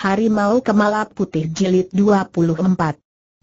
Harimau Kemala Putih Jilid 24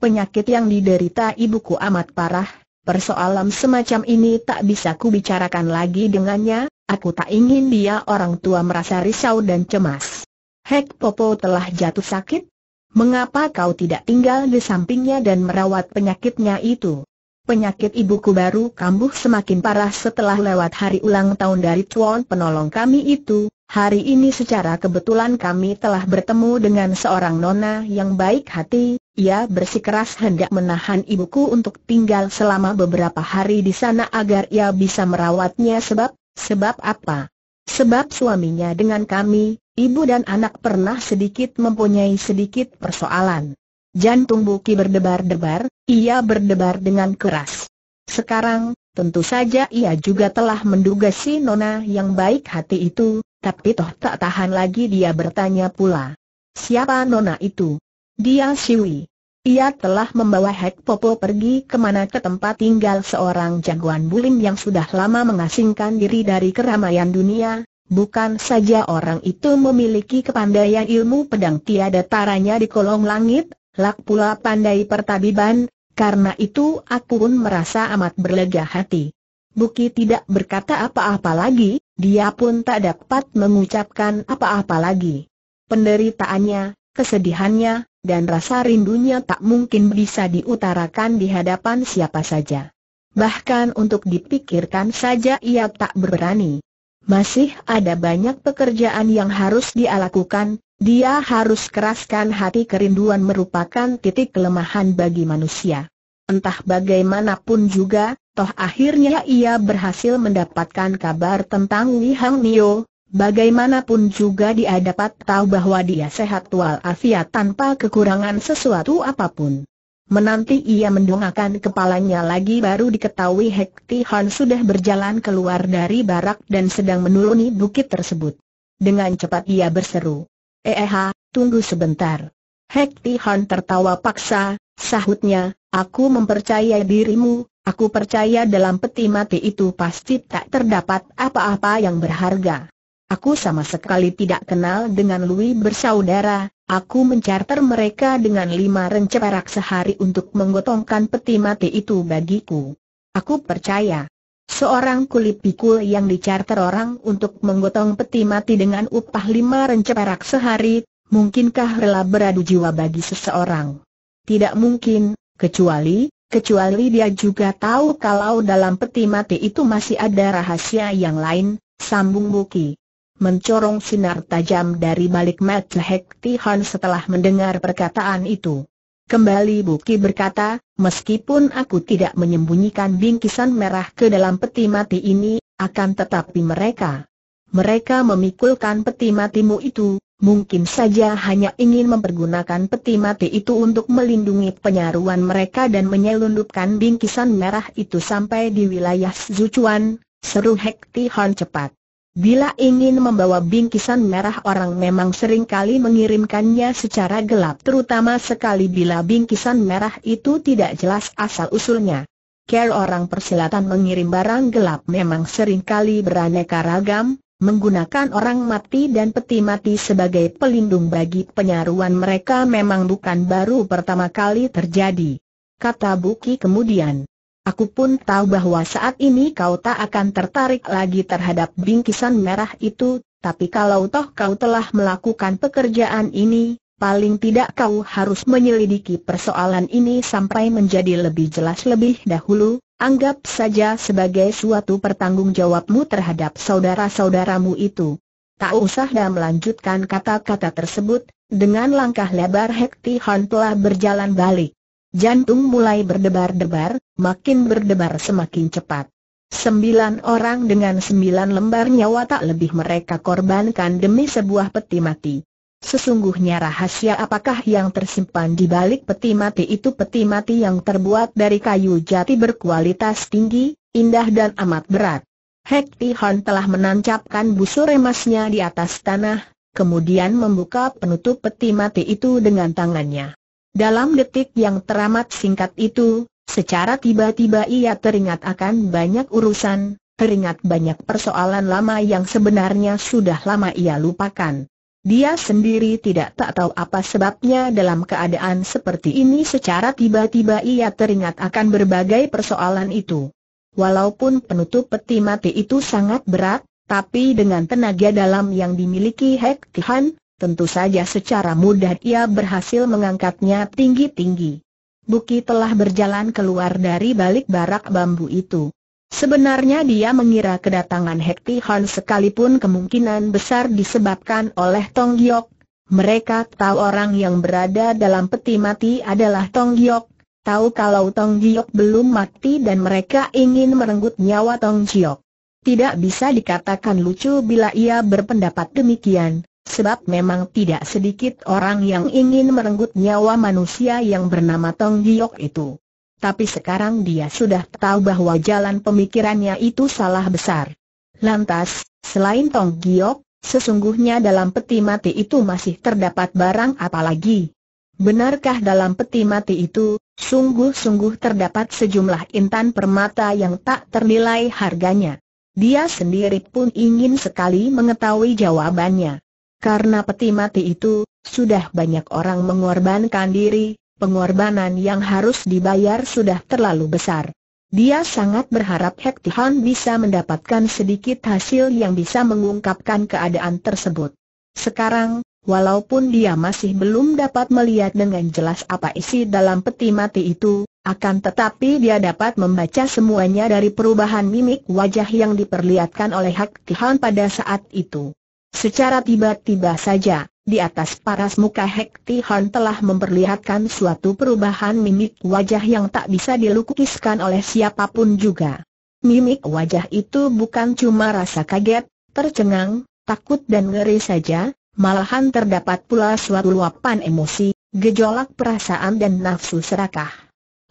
Penyakit yang diderita ibuku amat parah, persoalan semacam ini tak bisa ku bicarakan lagi dengannya, aku tak ingin dia orang tua merasa risau dan cemas. Hek Popo telah jatuh sakit? Mengapa kau tidak tinggal di sampingnya dan merawat penyakitnya itu? Penyakit ibuku baru kambuh semakin parah setelah lewat hari ulang tahun dari tuan penolong kami itu, Hari ini secara kebetulan kami telah bertemu dengan seorang nona yang baik hati, ia bersikeras hendak menahan ibuku untuk tinggal selama beberapa hari di sana agar ia bisa merawatnya sebab, sebab apa? Sebab suaminya dengan kami, ibu dan anak pernah sedikit mempunyai sedikit persoalan. Jantung Buki berdebar-debar, ia berdebar dengan keras. Sekarang, Tentu saja ia juga telah menduga si Nona yang baik hati itu, tapi toh tak tahan lagi dia bertanya pula. Siapa Nona itu? Dia Siwi. Ia telah membawa Hek Popo pergi ke mana ke tempat tinggal seorang jagoan bulim yang sudah lama mengasingkan diri dari keramaian dunia, Bukan saja orang itu memiliki kepandaian ilmu pedang tiada taranya di kolong langit, lak pula pandai pertabiban, karena itu aku pun merasa amat berlega hati. Buki tidak berkata apa-apa lagi, dia pun tak dapat mengucapkan apa-apa lagi. Penderitaannya, kesedihannya, dan rasa rindunya tak mungkin bisa diutarakan di hadapan siapa saja. Bahkan untuk dipikirkan saja ia tak berani. Masih ada banyak pekerjaan yang harus dia lakukan, dia harus keraskan hati kerinduan merupakan titik kelemahan bagi manusia. Entah bagaimanapun juga, toh akhirnya ia berhasil mendapatkan kabar tentang Li Hang Nio, Bagaimanapun juga dia dapat tahu bahwa dia sehat walafiat tanpa kekurangan sesuatu apapun. Menanti ia mendongakkan kepalanya lagi baru diketahui Hekti Han sudah berjalan keluar dari barak dan sedang menuruni bukit tersebut. Dengan cepat ia berseru, eh tunggu sebentar. Hekti Han tertawa paksa, sahutnya, aku mempercayai dirimu, aku percaya dalam peti mati itu pasti tak terdapat apa-apa yang berharga. Aku sama sekali tidak kenal dengan Louis bersaudara, aku mencarter mereka dengan lima rencah sehari untuk menggotongkan peti mati itu bagiku. Aku percaya. Seorang kuli pikul yang dicarter orang untuk menggotong peti mati dengan upah lima rence sehari, mungkinkah rela beradu jiwa bagi seseorang? Tidak mungkin, kecuali, kecuali dia juga tahu kalau dalam peti mati itu masih ada rahasia yang lain, sambung Buki. Mencorong sinar tajam dari balik mata Hekti Han setelah mendengar perkataan itu. Kembali Buki berkata, meskipun aku tidak menyembunyikan bingkisan merah ke dalam peti mati ini, akan tetapi mereka. Mereka memikulkan peti matimu itu, mungkin saja hanya ingin mempergunakan peti mati itu untuk melindungi penyaruan mereka dan menyelundupkan bingkisan merah itu sampai di wilayah Zuchuan, seru Hekti Han cepat. Bila ingin membawa bingkisan merah orang memang seringkali mengirimkannya secara gelap terutama sekali bila bingkisan merah itu tidak jelas asal-usulnya. Care orang persilatan mengirim barang gelap memang seringkali beraneka ragam, menggunakan orang mati dan peti mati sebagai pelindung bagi penyaruan mereka memang bukan baru pertama kali terjadi. Kata Buki kemudian. Aku pun tahu bahwa saat ini kau tak akan tertarik lagi terhadap bingkisan merah itu, tapi kalau toh kau telah melakukan pekerjaan ini, paling tidak kau harus menyelidiki persoalan ini sampai menjadi lebih jelas lebih dahulu, anggap saja sebagai suatu pertanggungjawabmu terhadap saudara-saudaramu itu. Tak usah dah melanjutkan kata-kata tersebut, dengan langkah lebar Hekti Han telah berjalan balik. Jantung mulai berdebar-debar, makin berdebar semakin cepat. Sembilan orang dengan sembilan lembar nyawa tak lebih mereka korbankan demi sebuah peti mati. Sesungguhnya rahasia apakah yang tersimpan di balik peti mati itu peti mati yang terbuat dari kayu jati berkualitas tinggi, indah dan amat berat. Hekti Hon telah menancapkan busur emasnya di atas tanah, kemudian membuka penutup peti mati itu dengan tangannya. Dalam detik yang teramat singkat itu, secara tiba-tiba ia teringat akan banyak urusan, teringat banyak persoalan lama yang sebenarnya sudah lama ia lupakan. Dia sendiri tidak tak tahu apa sebabnya dalam keadaan seperti ini secara tiba-tiba ia teringat akan berbagai persoalan itu. Walaupun penutup peti mati itu sangat berat, tapi dengan tenaga dalam yang dimiliki Hek Tihan, Tentu saja secara mudah ia berhasil mengangkatnya tinggi-tinggi. Buki telah berjalan keluar dari balik barak bambu itu. Sebenarnya dia mengira kedatangan Hekti Han sekalipun kemungkinan besar disebabkan oleh Tong Giok. Mereka tahu orang yang berada dalam peti mati adalah Tong Giok, tahu kalau Tong Giok belum mati dan mereka ingin merenggut nyawa Tong Giok. Tidak bisa dikatakan lucu bila ia berpendapat demikian. Sebab memang tidak sedikit orang yang ingin merenggut nyawa manusia yang bernama Tong Giok itu. Tapi sekarang dia sudah tahu bahwa jalan pemikirannya itu salah besar. Lantas, selain Tong Giok, sesungguhnya dalam peti mati itu masih terdapat barang apa lagi? Benarkah dalam peti mati itu, sungguh-sungguh terdapat sejumlah intan permata yang tak ternilai harganya? Dia sendiri pun ingin sekali mengetahui jawabannya. Karena peti mati itu, sudah banyak orang mengorbankan diri, pengorbanan yang harus dibayar sudah terlalu besar. Dia sangat berharap Hektihan bisa mendapatkan sedikit hasil yang bisa mengungkapkan keadaan tersebut. Sekarang, walaupun dia masih belum dapat melihat dengan jelas apa isi dalam peti mati itu, akan tetapi dia dapat membaca semuanya dari perubahan mimik wajah yang diperlihatkan oleh Hektihan pada saat itu. Secara tiba-tiba saja, di atas paras muka Hek Horn telah memperlihatkan suatu perubahan mimik wajah yang tak bisa dilukiskan oleh siapapun juga. Mimik wajah itu bukan cuma rasa kaget, tercengang, takut dan ngeri saja, malahan terdapat pula suatu luapan emosi, gejolak perasaan dan nafsu serakah.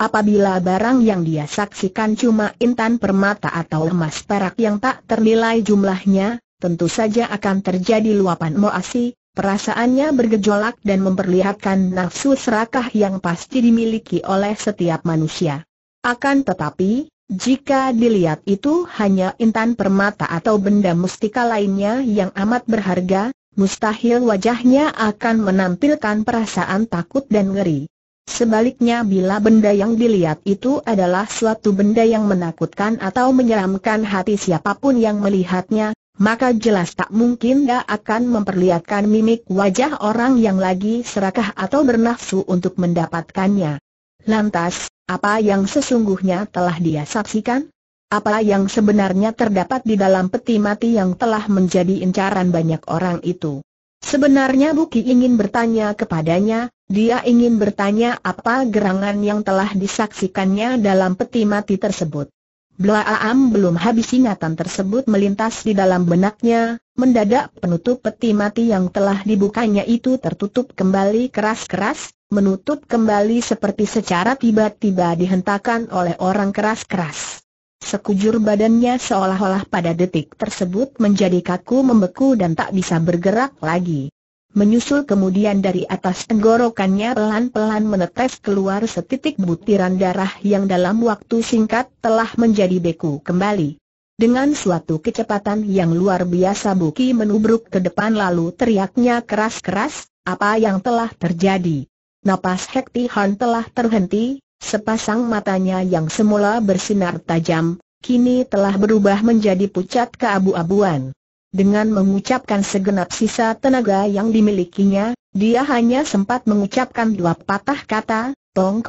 Apabila barang yang dia saksikan cuma intan permata atau emas perak yang tak ternilai jumlahnya, tentu saja akan terjadi luapan moasi, perasaannya bergejolak dan memperlihatkan nafsu serakah yang pasti dimiliki oleh setiap manusia. Akan tetapi, jika dilihat itu hanya intan permata atau benda mustika lainnya yang amat berharga, mustahil wajahnya akan menampilkan perasaan takut dan ngeri. Sebaliknya bila benda yang dilihat itu adalah suatu benda yang menakutkan atau menyeramkan hati siapapun yang melihatnya, maka jelas tak mungkin dia akan memperlihatkan mimik wajah orang yang lagi serakah atau bernafsu untuk mendapatkannya. Lantas, apa yang sesungguhnya telah dia saksikan? Apa yang sebenarnya terdapat di dalam peti mati yang telah menjadi incaran banyak orang itu? Sebenarnya Buki ingin bertanya kepadanya, dia ingin bertanya apa gerangan yang telah disaksikannya dalam peti mati tersebut. Blaam belum habis ingatan tersebut melintas di dalam benaknya, mendadak penutup peti mati yang telah dibukanya itu tertutup kembali keras-keras, menutup kembali seperti secara tiba-tiba dihentakan oleh orang keras-keras. Sekujur badannya seolah-olah pada detik tersebut menjadi kaku membeku dan tak bisa bergerak lagi. Menyusul kemudian dari atas tenggorokannya pelan-pelan menetes keluar setitik butiran darah yang dalam waktu singkat telah menjadi beku kembali. Dengan suatu kecepatan yang luar biasa Buki menubruk ke depan lalu teriaknya keras-keras, apa yang telah terjadi? Napas Hekti Han telah terhenti, sepasang matanya yang semula bersinar tajam, kini telah berubah menjadi pucat keabu-abuan dengan mengucapkan segenap sisa tenaga yang dimilikinya, dia hanya sempat mengucapkan dua patah kata, Tong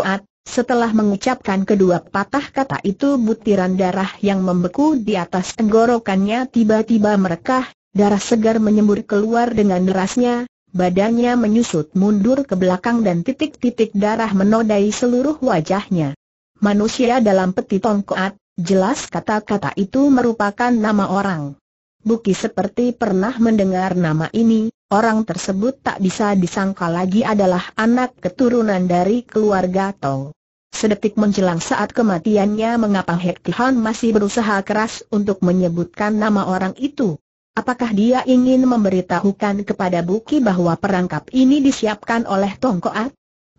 Setelah mengucapkan kedua patah kata itu butiran darah yang membeku di atas tenggorokannya tiba-tiba merekah, darah segar menyembur keluar dengan derasnya, badannya menyusut mundur ke belakang dan titik-titik darah menodai seluruh wajahnya. Manusia dalam peti tongkoat, jelas kata-kata itu merupakan nama orang. Buki seperti pernah mendengar nama ini, orang tersebut tak bisa disangka lagi adalah anak keturunan dari keluarga Tong. Sedetik menjelang saat kematiannya mengapa Hek masih berusaha keras untuk menyebutkan nama orang itu. Apakah dia ingin memberitahukan kepada Buki bahwa perangkap ini disiapkan oleh Tong Koat?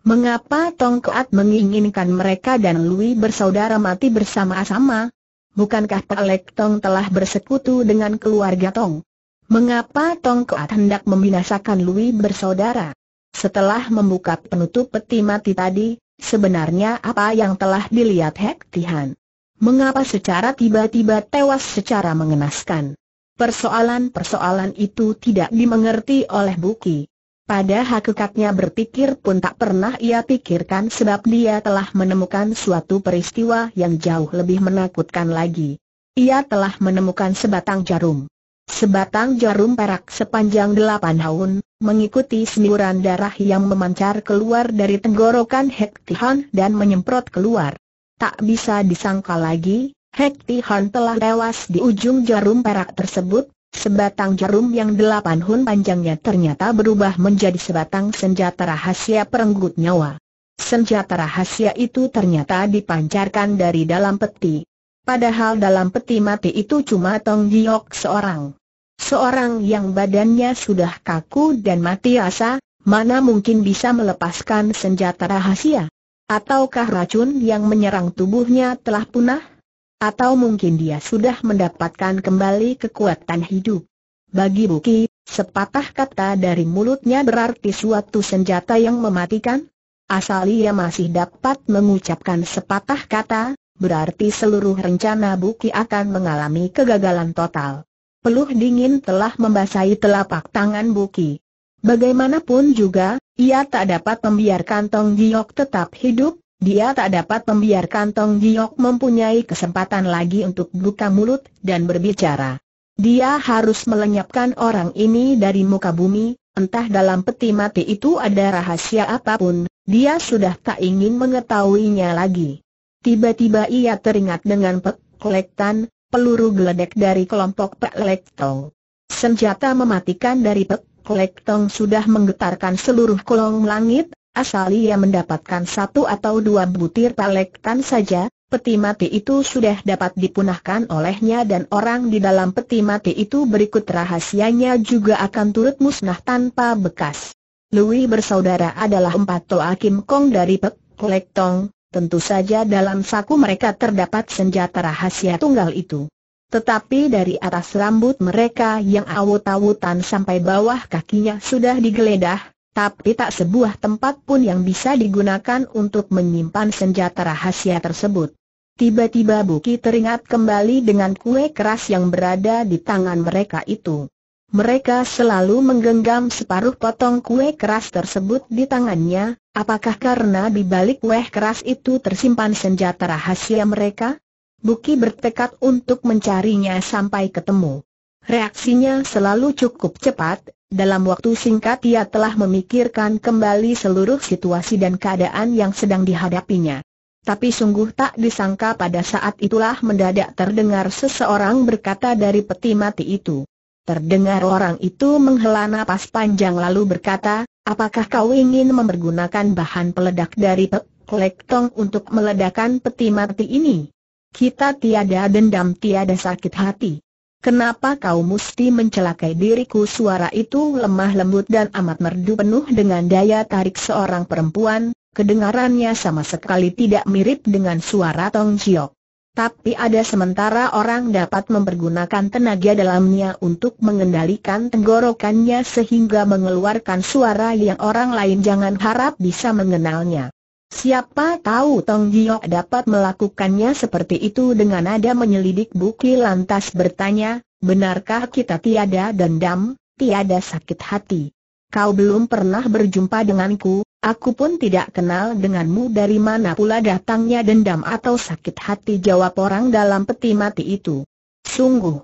Mengapa Tong Koat menginginkan mereka dan Lui bersaudara mati bersama-sama? bukankah Pelek Tong telah bersekutu dengan keluarga Tong? Mengapa Tong Koat hendak membinasakan Lui bersaudara? Setelah membuka penutup peti mati tadi, sebenarnya apa yang telah dilihat Hek Tihan? Mengapa secara tiba-tiba tewas secara mengenaskan? Persoalan-persoalan itu tidak dimengerti oleh Buki. Pada hakikatnya berpikir pun tak pernah ia pikirkan sebab dia telah menemukan suatu peristiwa yang jauh lebih menakutkan lagi. Ia telah menemukan sebatang jarum. Sebatang jarum perak sepanjang delapan tahun, mengikuti semburan darah yang memancar keluar dari tenggorokan Hek dan menyemprot keluar. Tak bisa disangka lagi, Hek telah tewas di ujung jarum perak tersebut, Sebatang jarum yang delapan hun panjangnya ternyata berubah menjadi sebatang senjata rahasia perenggut nyawa. Senjata rahasia itu ternyata dipancarkan dari dalam peti. Padahal dalam peti mati itu cuma Tong Giok seorang. Seorang yang badannya sudah kaku dan mati asa, mana mungkin bisa melepaskan senjata rahasia? Ataukah racun yang menyerang tubuhnya telah punah? Atau mungkin dia sudah mendapatkan kembali kekuatan hidup. Bagi Buki, sepatah kata dari mulutnya berarti suatu senjata yang mematikan. Asal ia masih dapat mengucapkan sepatah kata, berarti seluruh rencana Buki akan mengalami kegagalan total. Peluh dingin telah membasahi telapak tangan Buki. Bagaimanapun juga, ia tak dapat membiarkan Tong Giok tetap hidup, dia tak dapat membiarkan Tong Giok mempunyai kesempatan lagi untuk buka mulut dan berbicara. Dia harus melenyapkan orang ini dari muka bumi, entah dalam peti mati itu ada rahasia apapun, dia sudah tak ingin mengetahuinya lagi. Tiba-tiba ia teringat dengan pek tan, peluru geledek dari kelompok pek tong. Senjata mematikan dari pek tong sudah menggetarkan seluruh kolong langit, Asal ia mendapatkan satu atau dua butir pelektan saja, peti mati itu sudah dapat dipunahkan olehnya dan orang di dalam peti mati itu berikut rahasianya juga akan turut musnah tanpa bekas. Louis bersaudara adalah empat toa Kim Kong dari Pek Tong, tentu saja dalam saku mereka terdapat senjata rahasia tunggal itu. Tetapi dari atas rambut mereka yang awut-awutan sampai bawah kakinya sudah digeledah, tapi tak sebuah tempat pun yang bisa digunakan untuk menyimpan senjata rahasia tersebut. Tiba-tiba Buki teringat kembali dengan kue keras yang berada di tangan mereka itu. Mereka selalu menggenggam separuh potong kue keras tersebut di tangannya, apakah karena di balik kue keras itu tersimpan senjata rahasia mereka? Buki bertekad untuk mencarinya sampai ketemu. Reaksinya selalu cukup cepat, dalam waktu singkat ia telah memikirkan kembali seluruh situasi dan keadaan yang sedang dihadapinya. Tapi sungguh tak disangka pada saat itulah mendadak terdengar seseorang berkata dari peti mati itu. Terdengar orang itu menghela napas panjang lalu berkata, apakah kau ingin mempergunakan bahan peledak dari pek kolektong untuk meledakan peti mati ini? Kita tiada dendam tiada sakit hati. Kenapa kau mesti mencelakai diriku? Suara itu lemah lembut dan amat merdu penuh dengan daya tarik seorang perempuan, kedengarannya sama sekali tidak mirip dengan suara Tong Jiok. Tapi ada sementara orang dapat mempergunakan tenaga dalamnya untuk mengendalikan tenggorokannya sehingga mengeluarkan suara yang orang lain jangan harap bisa mengenalnya. Siapa tahu Tong Giok dapat melakukannya seperti itu dengan nada menyelidik Buki lantas bertanya, benarkah kita tiada dendam, tiada sakit hati? Kau belum pernah berjumpa denganku, aku pun tidak kenal denganmu dari mana pula datangnya dendam atau sakit hati jawab orang dalam peti mati itu. Sungguh,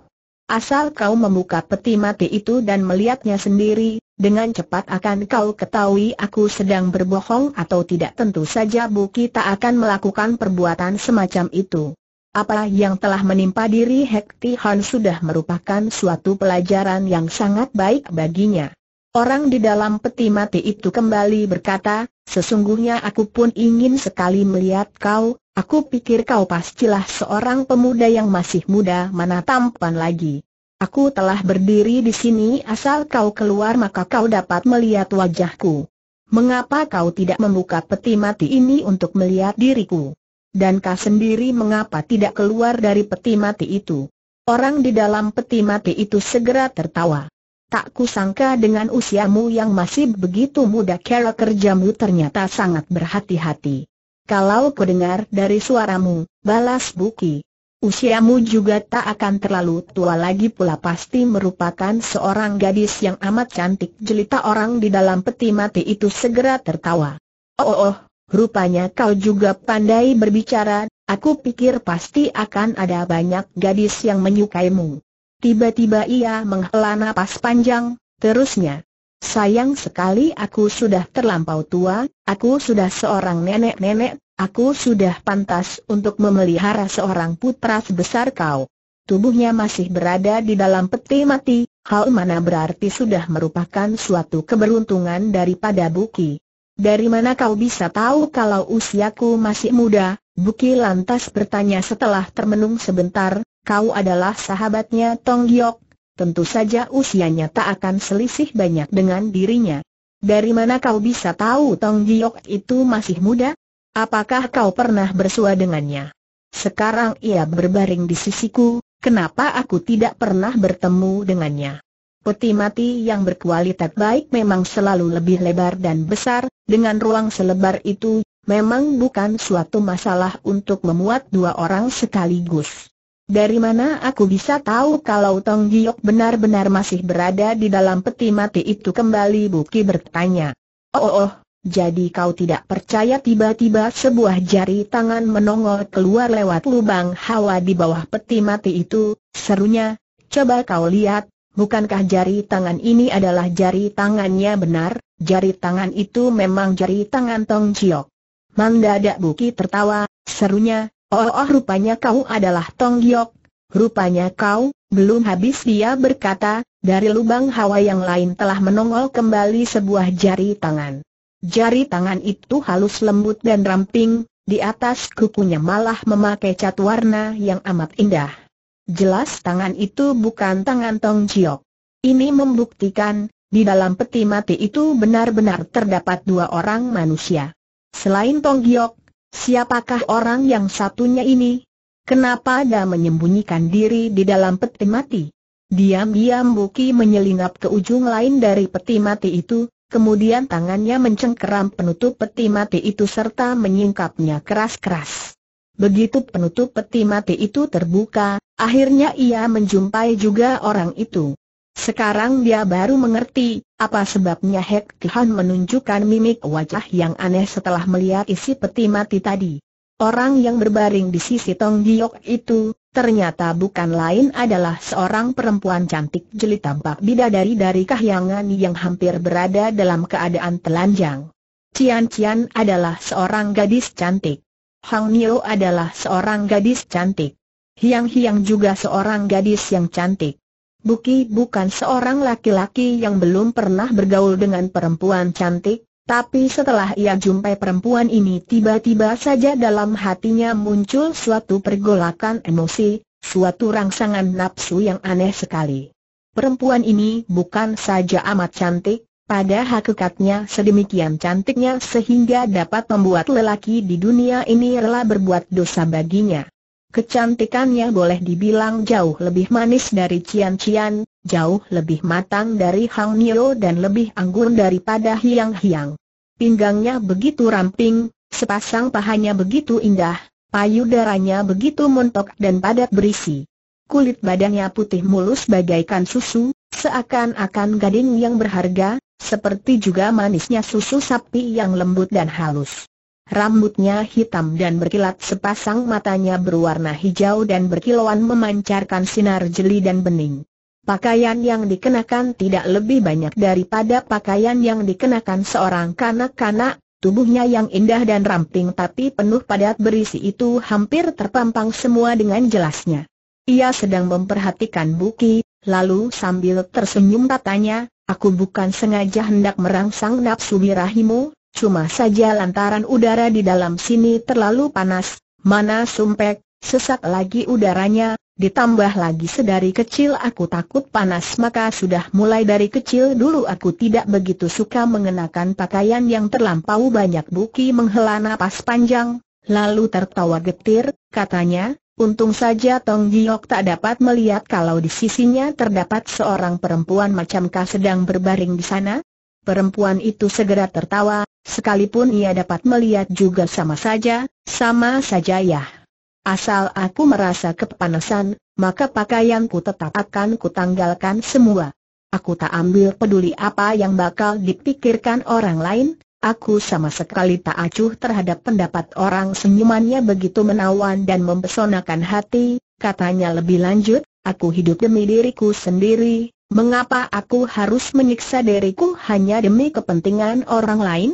asal kau membuka peti mati itu dan melihatnya sendiri, dengan cepat akan kau ketahui aku sedang berbohong atau tidak tentu saja Bu kita akan melakukan perbuatan semacam itu. Apa yang telah menimpa diri Hekti Han sudah merupakan suatu pelajaran yang sangat baik baginya. Orang di dalam peti mati itu kembali berkata, sesungguhnya aku pun ingin sekali melihat kau, aku pikir kau pastilah seorang pemuda yang masih muda mana tampan lagi. Aku telah berdiri di sini asal kau keluar maka kau dapat melihat wajahku. Mengapa kau tidak membuka peti mati ini untuk melihat diriku? Dan kau sendiri mengapa tidak keluar dari peti mati itu? Orang di dalam peti mati itu segera tertawa. Tak kusangka dengan usiamu yang masih begitu muda kera kerjamu ternyata sangat berhati-hati. Kalau kudengar dari suaramu, balas Buki, Usiamu juga tak akan terlalu tua lagi pula pasti merupakan seorang gadis yang amat cantik jelita orang di dalam peti mati itu segera tertawa. Oh, oh oh, rupanya kau juga pandai berbicara, aku pikir pasti akan ada banyak gadis yang menyukaimu. Tiba-tiba ia menghela napas panjang, terusnya. Sayang sekali aku sudah terlampau tua, aku sudah seorang nenek-nenek, Aku sudah pantas untuk memelihara seorang putra sebesar kau. Tubuhnya masih berada di dalam peti mati, hal mana berarti sudah merupakan suatu keberuntungan daripada Buki. Dari mana kau bisa tahu kalau usiaku masih muda? Buki lantas bertanya setelah termenung sebentar, kau adalah sahabatnya Tong Giok, tentu saja usianya tak akan selisih banyak dengan dirinya. Dari mana kau bisa tahu Tong Giok itu masih muda? Apakah kau pernah bersua dengannya? Sekarang ia berbaring di sisiku, kenapa aku tidak pernah bertemu dengannya? Peti mati yang berkualitas baik memang selalu lebih lebar dan besar, dengan ruang selebar itu, memang bukan suatu masalah untuk memuat dua orang sekaligus. Dari mana aku bisa tahu kalau Tong Giok benar-benar masih berada di dalam peti mati itu kembali Buki bertanya. Oh, oh, oh jadi kau tidak percaya tiba-tiba sebuah jari tangan menongol keluar lewat lubang hawa di bawah peti mati itu, serunya, coba kau lihat, bukankah jari tangan ini adalah jari tangannya benar, jari tangan itu memang jari tangan Tong Jiok. Mandadak Buki tertawa, serunya, oh, oh rupanya kau adalah Tong Jiok, rupanya kau, belum habis dia berkata, dari lubang hawa yang lain telah menongol kembali sebuah jari tangan. Jari tangan itu halus lembut dan ramping, di atas kukunya malah memakai cat warna yang amat indah. Jelas tangan itu bukan tangan Tong Jiok. Ini membuktikan, di dalam peti mati itu benar-benar terdapat dua orang manusia. Selain Tong Jiok, siapakah orang yang satunya ini? Kenapa dia menyembunyikan diri di dalam peti mati? Diam-diam Buki menyelinap ke ujung lain dari peti mati itu, kemudian tangannya mencengkeram penutup peti mati itu serta menyingkapnya keras-keras. Begitu penutup peti mati itu terbuka, akhirnya ia menjumpai juga orang itu. Sekarang dia baru mengerti, apa sebabnya Hek Kihan menunjukkan mimik wajah yang aneh setelah melihat isi peti mati tadi. Orang yang berbaring di sisi Tong Giok itu, ternyata bukan lain adalah seorang perempuan cantik jeli tampak bidadari dari Kahyangan yang hampir berada dalam keadaan telanjang. Cian Cian adalah seorang gadis cantik. Hang Nio adalah seorang gadis cantik. Hiang Hiang juga seorang gadis yang cantik. Buki bukan seorang laki-laki yang belum pernah bergaul dengan perempuan cantik, tapi setelah ia jumpai perempuan ini tiba-tiba saja dalam hatinya muncul suatu pergolakan emosi, suatu rangsangan nafsu yang aneh sekali. Perempuan ini bukan saja amat cantik, pada hakikatnya sedemikian cantiknya sehingga dapat membuat lelaki di dunia ini rela berbuat dosa baginya. Kecantikannya boleh dibilang jauh lebih manis dari Cian Cian, jauh lebih matang dari Hang Nio dan lebih anggun daripada Hiang Hiang. Pinggangnya begitu ramping, sepasang pahanya begitu indah, payudaranya begitu montok dan padat berisi. Kulit badannya putih mulus bagaikan susu, seakan-akan gading yang berharga, seperti juga manisnya susu sapi yang lembut dan halus. Rambutnya hitam dan berkilat sepasang matanya berwarna hijau dan berkilauan memancarkan sinar jeli dan bening. Pakaian yang dikenakan tidak lebih banyak daripada pakaian yang dikenakan seorang kanak-kanak, tubuhnya yang indah dan ramping tapi penuh padat berisi itu hampir terpampang semua dengan jelasnya. Ia sedang memperhatikan Buki, lalu sambil tersenyum katanya, Aku bukan sengaja hendak merangsang nafsu birahimu, Cuma saja lantaran udara di dalam sini terlalu panas, mana sumpek, sesak lagi udaranya, ditambah lagi sedari kecil aku takut panas maka sudah mulai dari kecil dulu aku tidak begitu suka mengenakan pakaian yang terlampau banyak buki menghela napas panjang, lalu tertawa getir, katanya, untung saja Tong Giok tak dapat melihat kalau di sisinya terdapat seorang perempuan macamkah sedang berbaring di sana, Perempuan itu segera tertawa, Sekalipun ia dapat melihat juga sama saja, sama saja ya. Asal aku merasa kepanasan, maka pakaianku tetap akan kutanggalkan semua. Aku tak ambil peduli apa yang bakal dipikirkan orang lain, aku sama sekali tak acuh terhadap pendapat orang senyumannya begitu menawan dan mempesonakan hati, katanya lebih lanjut, aku hidup demi diriku sendiri, mengapa aku harus menyiksa diriku hanya demi kepentingan orang lain?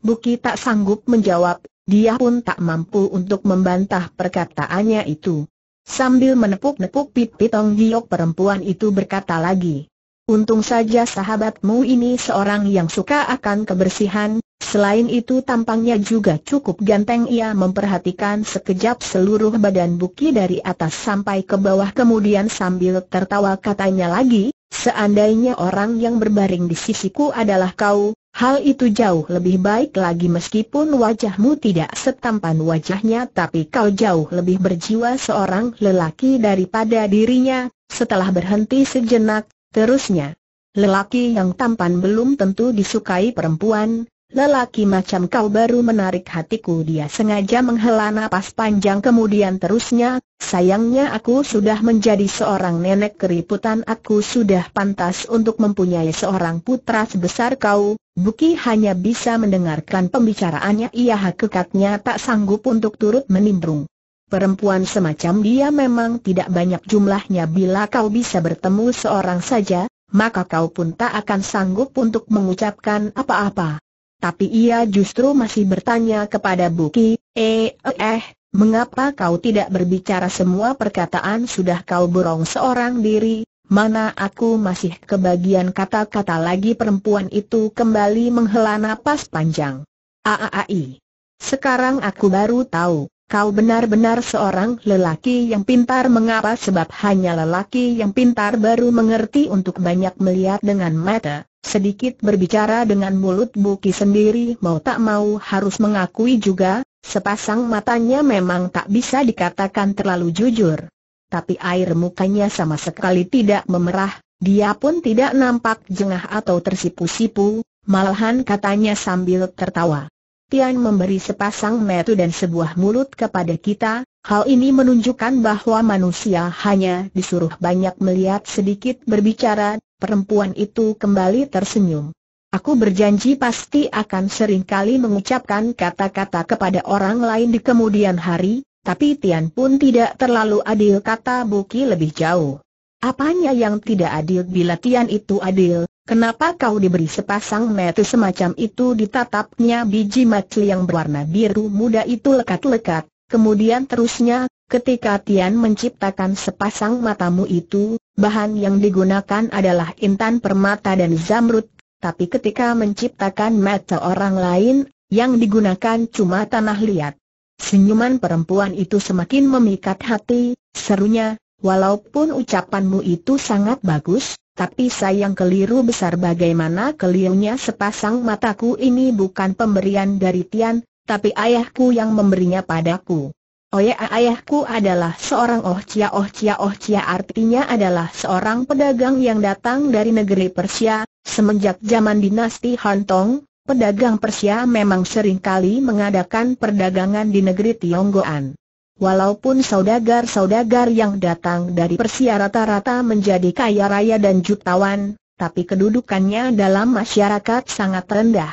Buki tak sanggup menjawab, dia pun tak mampu untuk membantah perkataannya itu. Sambil menepuk-nepuk pipi Tong Giok perempuan itu berkata lagi. Untung saja sahabatmu ini seorang yang suka akan kebersihan, selain itu tampangnya juga cukup ganteng ia memperhatikan sekejap seluruh badan Buki dari atas sampai ke bawah kemudian sambil tertawa katanya lagi, seandainya orang yang berbaring di sisiku adalah kau, Hal itu jauh lebih baik lagi meskipun wajahmu tidak setampan wajahnya tapi kau jauh lebih berjiwa seorang lelaki daripada dirinya, setelah berhenti sejenak, terusnya. Lelaki yang tampan belum tentu disukai perempuan, Lelaki macam kau baru menarik hatiku dia sengaja menghela napas panjang kemudian terusnya, sayangnya aku sudah menjadi seorang nenek keriputan aku sudah pantas untuk mempunyai seorang putra sebesar kau, Buki hanya bisa mendengarkan pembicaraannya ia hakikatnya tak sanggup untuk turut menimbrung. Perempuan semacam dia memang tidak banyak jumlahnya bila kau bisa bertemu seorang saja, maka kau pun tak akan sanggup untuk mengucapkan apa-apa tapi ia justru masih bertanya kepada Buki, eh, eh, mengapa kau tidak berbicara semua perkataan sudah kau borong seorang diri, Mana aku masih kebagian kata-kata lagi perempuan itu kembali menghela napas panjang. Aaai. Sekarang aku baru tahu, kau benar-benar seorang lelaki yang pintar mengapa sebab hanya lelaki yang pintar baru mengerti untuk banyak melihat dengan mata. Sedikit berbicara dengan mulut Buki sendiri mau tak mau harus mengakui juga, sepasang matanya memang tak bisa dikatakan terlalu jujur. Tapi air mukanya sama sekali tidak memerah, dia pun tidak nampak jengah atau tersipu-sipu, malahan katanya sambil tertawa. Tian memberi sepasang metu dan sebuah mulut kepada kita, Hal ini menunjukkan bahwa manusia hanya disuruh banyak melihat sedikit berbicara, perempuan itu kembali tersenyum. Aku berjanji pasti akan sering kali mengucapkan kata-kata kepada orang lain di kemudian hari, tapi Tian pun tidak terlalu adil kata Buki lebih jauh. Apanya yang tidak adil bila Tian itu adil, kenapa kau diberi sepasang mata semacam itu ditatapnya biji mata yang berwarna biru muda itu lekat-lekat, kemudian terusnya, ketika Tian menciptakan sepasang matamu itu, Bahan yang digunakan adalah intan permata dan zamrud, tapi ketika menciptakan mata orang lain, yang digunakan cuma tanah liat. Senyuman perempuan itu semakin memikat hati, serunya, walaupun ucapanmu itu sangat bagus, tapi sayang keliru besar bagaimana kelirunya sepasang mataku ini bukan pemberian dari Tian, tapi ayahku yang memberinya padaku. Oya oh ayahku adalah seorang Oh Chia Oh Chia Oh Chia artinya adalah seorang pedagang yang datang dari negeri Persia, semenjak zaman dinasti Han Tong, pedagang Persia memang seringkali mengadakan perdagangan di negeri Tionggoan. Walaupun saudagar-saudagar yang datang dari Persia rata-rata menjadi kaya raya dan jutawan, tapi kedudukannya dalam masyarakat sangat rendah.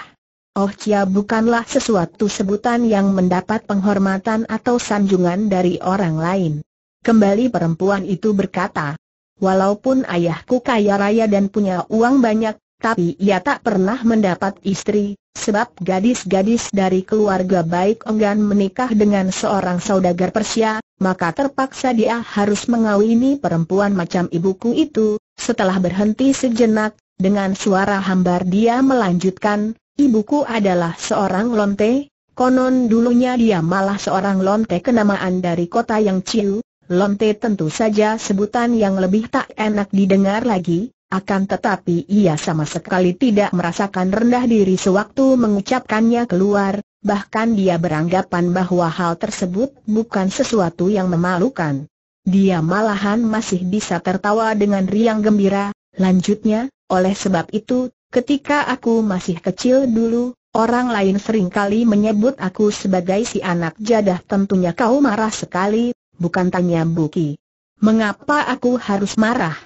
Oh Chia bukanlah sesuatu sebutan yang mendapat penghormatan atau sanjungan dari orang lain. Kembali perempuan itu berkata, Walaupun ayahku kaya raya dan punya uang banyak, tapi ia tak pernah mendapat istri, sebab gadis-gadis dari keluarga baik enggan menikah dengan seorang saudagar Persia, maka terpaksa dia harus mengawini perempuan macam ibuku itu. Setelah berhenti sejenak, dengan suara hambar dia melanjutkan, Ibuku adalah seorang lonte, konon dulunya dia malah seorang lonte kenamaan dari kota yang ciu, lonte tentu saja sebutan yang lebih tak enak didengar lagi, akan tetapi ia sama sekali tidak merasakan rendah diri sewaktu mengucapkannya keluar, bahkan dia beranggapan bahwa hal tersebut bukan sesuatu yang memalukan. Dia malahan masih bisa tertawa dengan riang gembira, lanjutnya, oleh sebab itu, Ketika aku masih kecil dulu, orang lain sering kali menyebut aku sebagai si anak jadah tentunya kau marah sekali, bukan tanya Buki. Mengapa aku harus marah?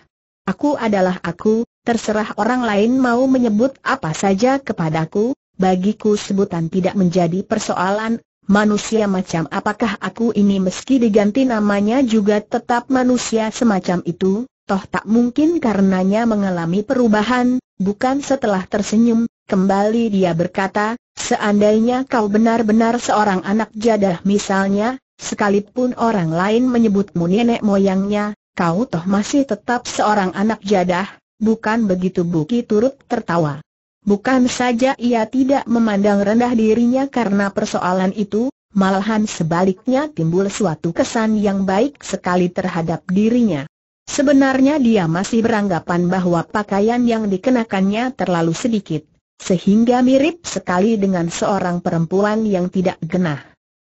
Aku adalah aku, terserah orang lain mau menyebut apa saja kepadaku, bagiku sebutan tidak menjadi persoalan, manusia macam apakah aku ini meski diganti namanya juga tetap manusia semacam itu, toh tak mungkin karenanya mengalami perubahan, Bukan setelah tersenyum, kembali dia berkata, seandainya kau benar-benar seorang anak jadah misalnya, sekalipun orang lain menyebutmu nenek moyangnya, kau toh masih tetap seorang anak jadah, bukan begitu Buki turut tertawa. Bukan saja ia tidak memandang rendah dirinya karena persoalan itu, malahan sebaliknya timbul suatu kesan yang baik sekali terhadap dirinya. Sebenarnya dia masih beranggapan bahwa pakaian yang dikenakannya terlalu sedikit, sehingga mirip sekali dengan seorang perempuan yang tidak genah.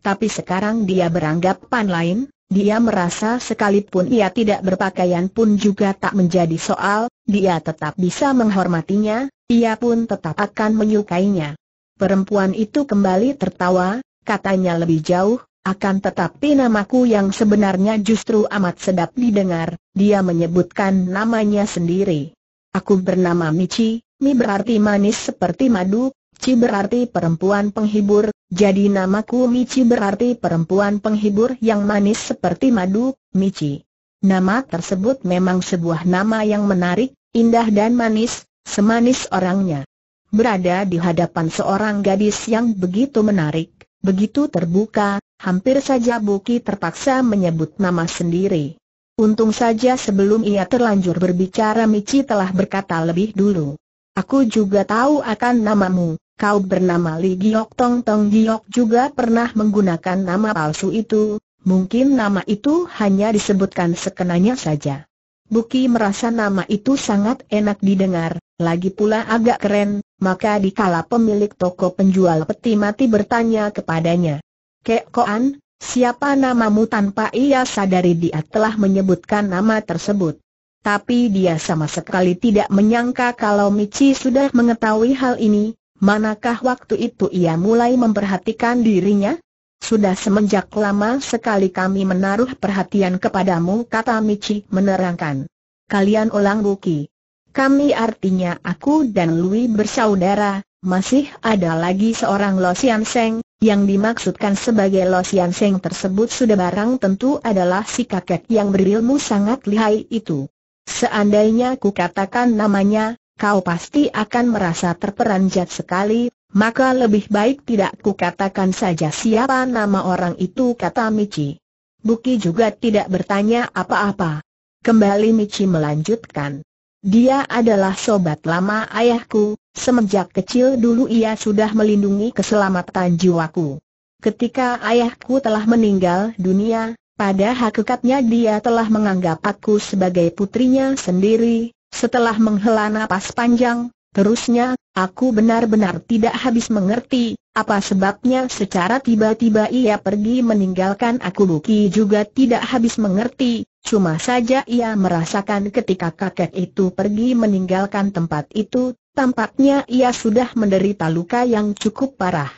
Tapi sekarang dia beranggapan lain, dia merasa sekalipun ia tidak berpakaian pun juga tak menjadi soal, dia tetap bisa menghormatinya, ia pun tetap akan menyukainya. Perempuan itu kembali tertawa, katanya lebih jauh, akan tetapi namaku yang sebenarnya justru amat sedap didengar, dia menyebutkan namanya sendiri. Aku bernama Michi, Mi berarti manis seperti madu, Ci berarti perempuan penghibur, jadi namaku Michi berarti perempuan penghibur yang manis seperti madu, Michi. Nama tersebut memang sebuah nama yang menarik, indah dan manis, semanis orangnya. Berada di hadapan seorang gadis yang begitu menarik, begitu terbuka, hampir saja Buki terpaksa menyebut nama sendiri. Untung saja sebelum ia terlanjur berbicara Michi telah berkata lebih dulu. Aku juga tahu akan namamu, kau bernama Li Giok Tong Tong Giok juga pernah menggunakan nama palsu itu, mungkin nama itu hanya disebutkan sekenanya saja. Buki merasa nama itu sangat enak didengar, lagi pula agak keren, maka dikala pemilik toko penjual peti mati bertanya kepadanya, Kek Koan, siapa namamu tanpa ia sadari dia telah menyebutkan nama tersebut. Tapi dia sama sekali tidak menyangka kalau Michi sudah mengetahui hal ini, manakah waktu itu ia mulai memperhatikan dirinya? Sudah semenjak lama sekali kami menaruh perhatian kepadamu kata Michi menerangkan. Kalian ulang buki. Kami artinya aku dan Louis bersaudara, masih ada lagi seorang Lo Sian Seng, yang dimaksudkan sebagai Lo Sian Seng tersebut sudah barang tentu adalah si kakek yang berilmu sangat lihai itu. Seandainya ku katakan namanya, kau pasti akan merasa terperanjat sekali, maka lebih baik tidak ku katakan saja siapa nama orang itu kata Michi. Buki juga tidak bertanya apa-apa. Kembali Michi melanjutkan. Dia adalah sobat lama ayahku, semenjak kecil dulu ia sudah melindungi keselamatan jiwaku. Ketika ayahku telah meninggal dunia, pada hakikatnya dia telah menganggap aku sebagai putrinya sendiri, setelah menghela napas panjang, terusnya, aku benar-benar tidak habis mengerti, apa sebabnya secara tiba-tiba ia pergi meninggalkan aku Luki juga tidak habis mengerti, cuma saja ia merasakan ketika kakek itu pergi meninggalkan tempat itu, tampaknya ia sudah menderita luka yang cukup parah.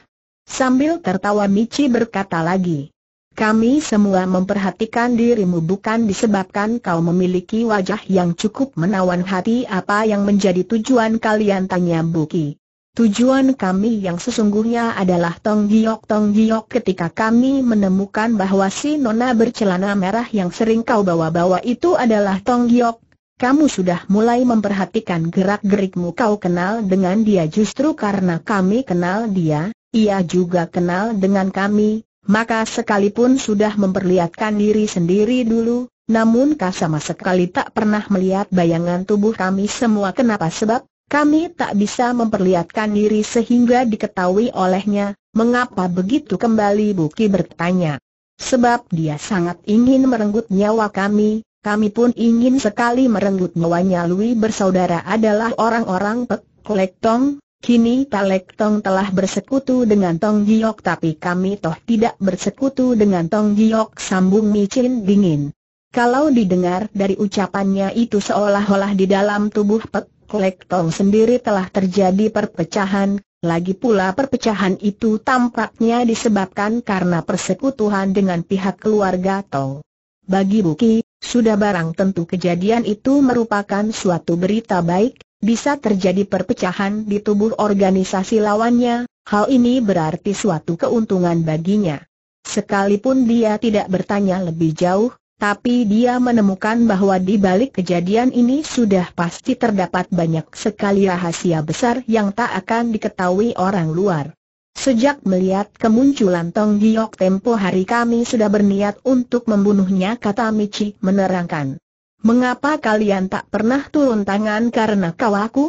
Sambil tertawa Michi berkata lagi, kami semua memperhatikan dirimu bukan disebabkan kau memiliki wajah yang cukup menawan hati apa yang menjadi tujuan kalian tanya Buki. Tujuan kami yang sesungguhnya adalah Tong Giok Tong Giok ketika kami menemukan bahwa si nona bercelana merah yang sering kau bawa-bawa itu adalah Tong Giok. Kamu sudah mulai memperhatikan gerak-gerikmu kau kenal dengan dia justru karena kami kenal dia, ia juga kenal dengan kami, maka sekalipun sudah memperlihatkan diri sendiri dulu, namun kau sama sekali tak pernah melihat bayangan tubuh kami semua kenapa sebab kami tak bisa memperlihatkan diri sehingga diketahui olehnya, mengapa begitu kembali Buki bertanya. Sebab dia sangat ingin merenggut nyawa kami, kami pun ingin sekali merenggut nyawanya Lui bersaudara adalah orang-orang Pek Tong. Kini pek Tong telah bersekutu dengan Tong Giok tapi kami toh tidak bersekutu dengan Tong Giok sambung micin dingin. Kalau didengar dari ucapannya itu seolah-olah di dalam tubuh Pek Klektong sendiri telah terjadi perpecahan, lagi pula perpecahan itu tampaknya disebabkan karena persekutuan dengan pihak keluarga Tong. Bagi Buki, sudah barang tentu kejadian itu merupakan suatu berita baik, bisa terjadi perpecahan di tubuh organisasi lawannya, hal ini berarti suatu keuntungan baginya. Sekalipun dia tidak bertanya lebih jauh, tapi dia menemukan bahwa di balik kejadian ini sudah pasti terdapat banyak sekali rahasia besar yang tak akan diketahui orang luar. Sejak melihat kemunculan Tong Giok tempo hari kami sudah berniat untuk membunuhnya kata Michi menerangkan. Mengapa kalian tak pernah turun tangan karena kau aku?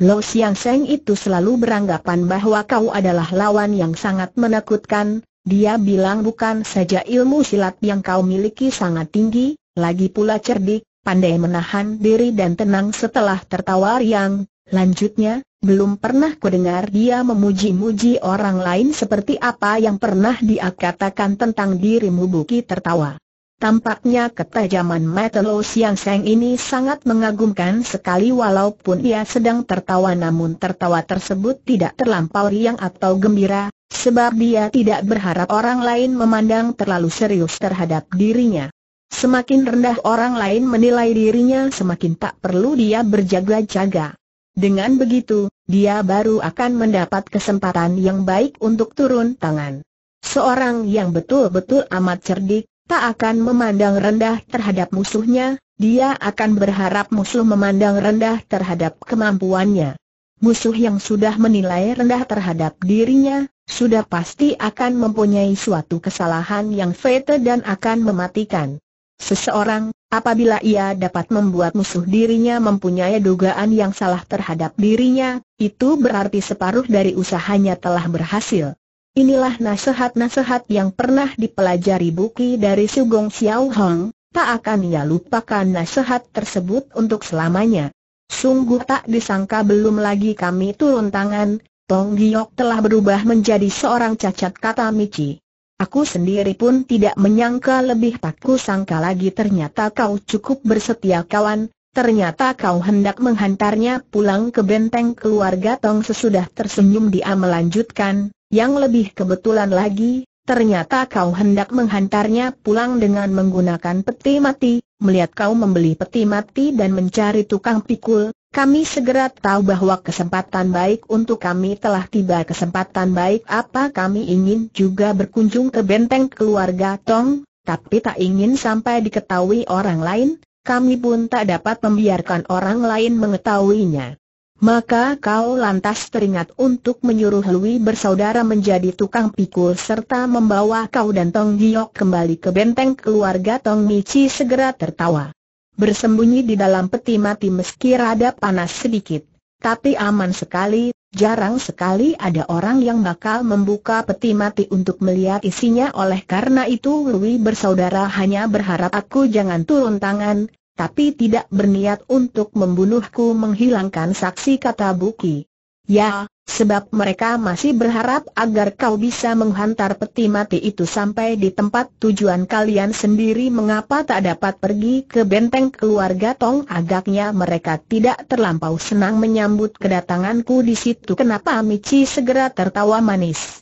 Lo Siang Seng itu selalu beranggapan bahwa kau adalah lawan yang sangat menakutkan, dia bilang bukan saja ilmu silat yang kau miliki sangat tinggi, lagi pula cerdik, pandai menahan diri dan tenang setelah tertawa riang. Lanjutnya, belum pernah kudengar dia memuji-muji orang lain seperti apa yang pernah dia katakan tentang dirimu Buki tertawa. Tampaknya ketajaman mata Lo Siang Seng ini sangat mengagumkan sekali walaupun ia sedang tertawa namun tertawa tersebut tidak terlampau riang atau gembira, Sebab dia tidak berharap orang lain memandang terlalu serius terhadap dirinya. Semakin rendah orang lain menilai dirinya semakin tak perlu dia berjaga-jaga. Dengan begitu, dia baru akan mendapat kesempatan yang baik untuk turun tangan. Seorang yang betul-betul amat cerdik, tak akan memandang rendah terhadap musuhnya, dia akan berharap musuh memandang rendah terhadap kemampuannya. Musuh yang sudah menilai rendah terhadap dirinya, sudah pasti akan mempunyai suatu kesalahan yang fatal dan akan mematikan. Seseorang, apabila ia dapat membuat musuh dirinya mempunyai dugaan yang salah terhadap dirinya, itu berarti separuh dari usahanya telah berhasil. Inilah nasihat-nasihat yang pernah dipelajari Buki dari Sugong Xiao Hong, tak akan ia lupakan nasihat tersebut untuk selamanya. Sungguh tak disangka belum lagi kami turun tangan, Tong Giok telah berubah menjadi seorang cacat kata Michi. Aku sendiri pun tidak menyangka lebih tak sangka lagi ternyata kau cukup bersetia kawan, ternyata kau hendak menghantarnya pulang ke benteng keluarga Tong sesudah tersenyum dia melanjutkan, yang lebih kebetulan lagi, ternyata kau hendak menghantarnya pulang dengan menggunakan peti mati, melihat kau membeli peti mati dan mencari tukang pikul, kami segera tahu bahwa kesempatan baik untuk kami telah tiba kesempatan baik apa kami ingin juga berkunjung ke benteng keluarga Tong, tapi tak ingin sampai diketahui orang lain, kami pun tak dapat membiarkan orang lain mengetahuinya. Maka kau lantas teringat untuk menyuruh Lui bersaudara menjadi tukang pikul serta membawa kau dan Tong Giok kembali ke benteng keluarga Tong Michi segera tertawa bersembunyi di dalam peti mati meski rada panas sedikit. Tapi aman sekali, jarang sekali ada orang yang bakal membuka peti mati untuk melihat isinya oleh karena itu Louis bersaudara hanya berharap aku jangan turun tangan, tapi tidak berniat untuk membunuhku menghilangkan saksi kata Buki. Ya, sebab mereka masih berharap agar kau bisa menghantar peti mati itu sampai di tempat tujuan kalian sendiri mengapa tak dapat pergi ke benteng keluarga Tong agaknya mereka tidak terlampau senang menyambut kedatanganku di situ kenapa Michi segera tertawa manis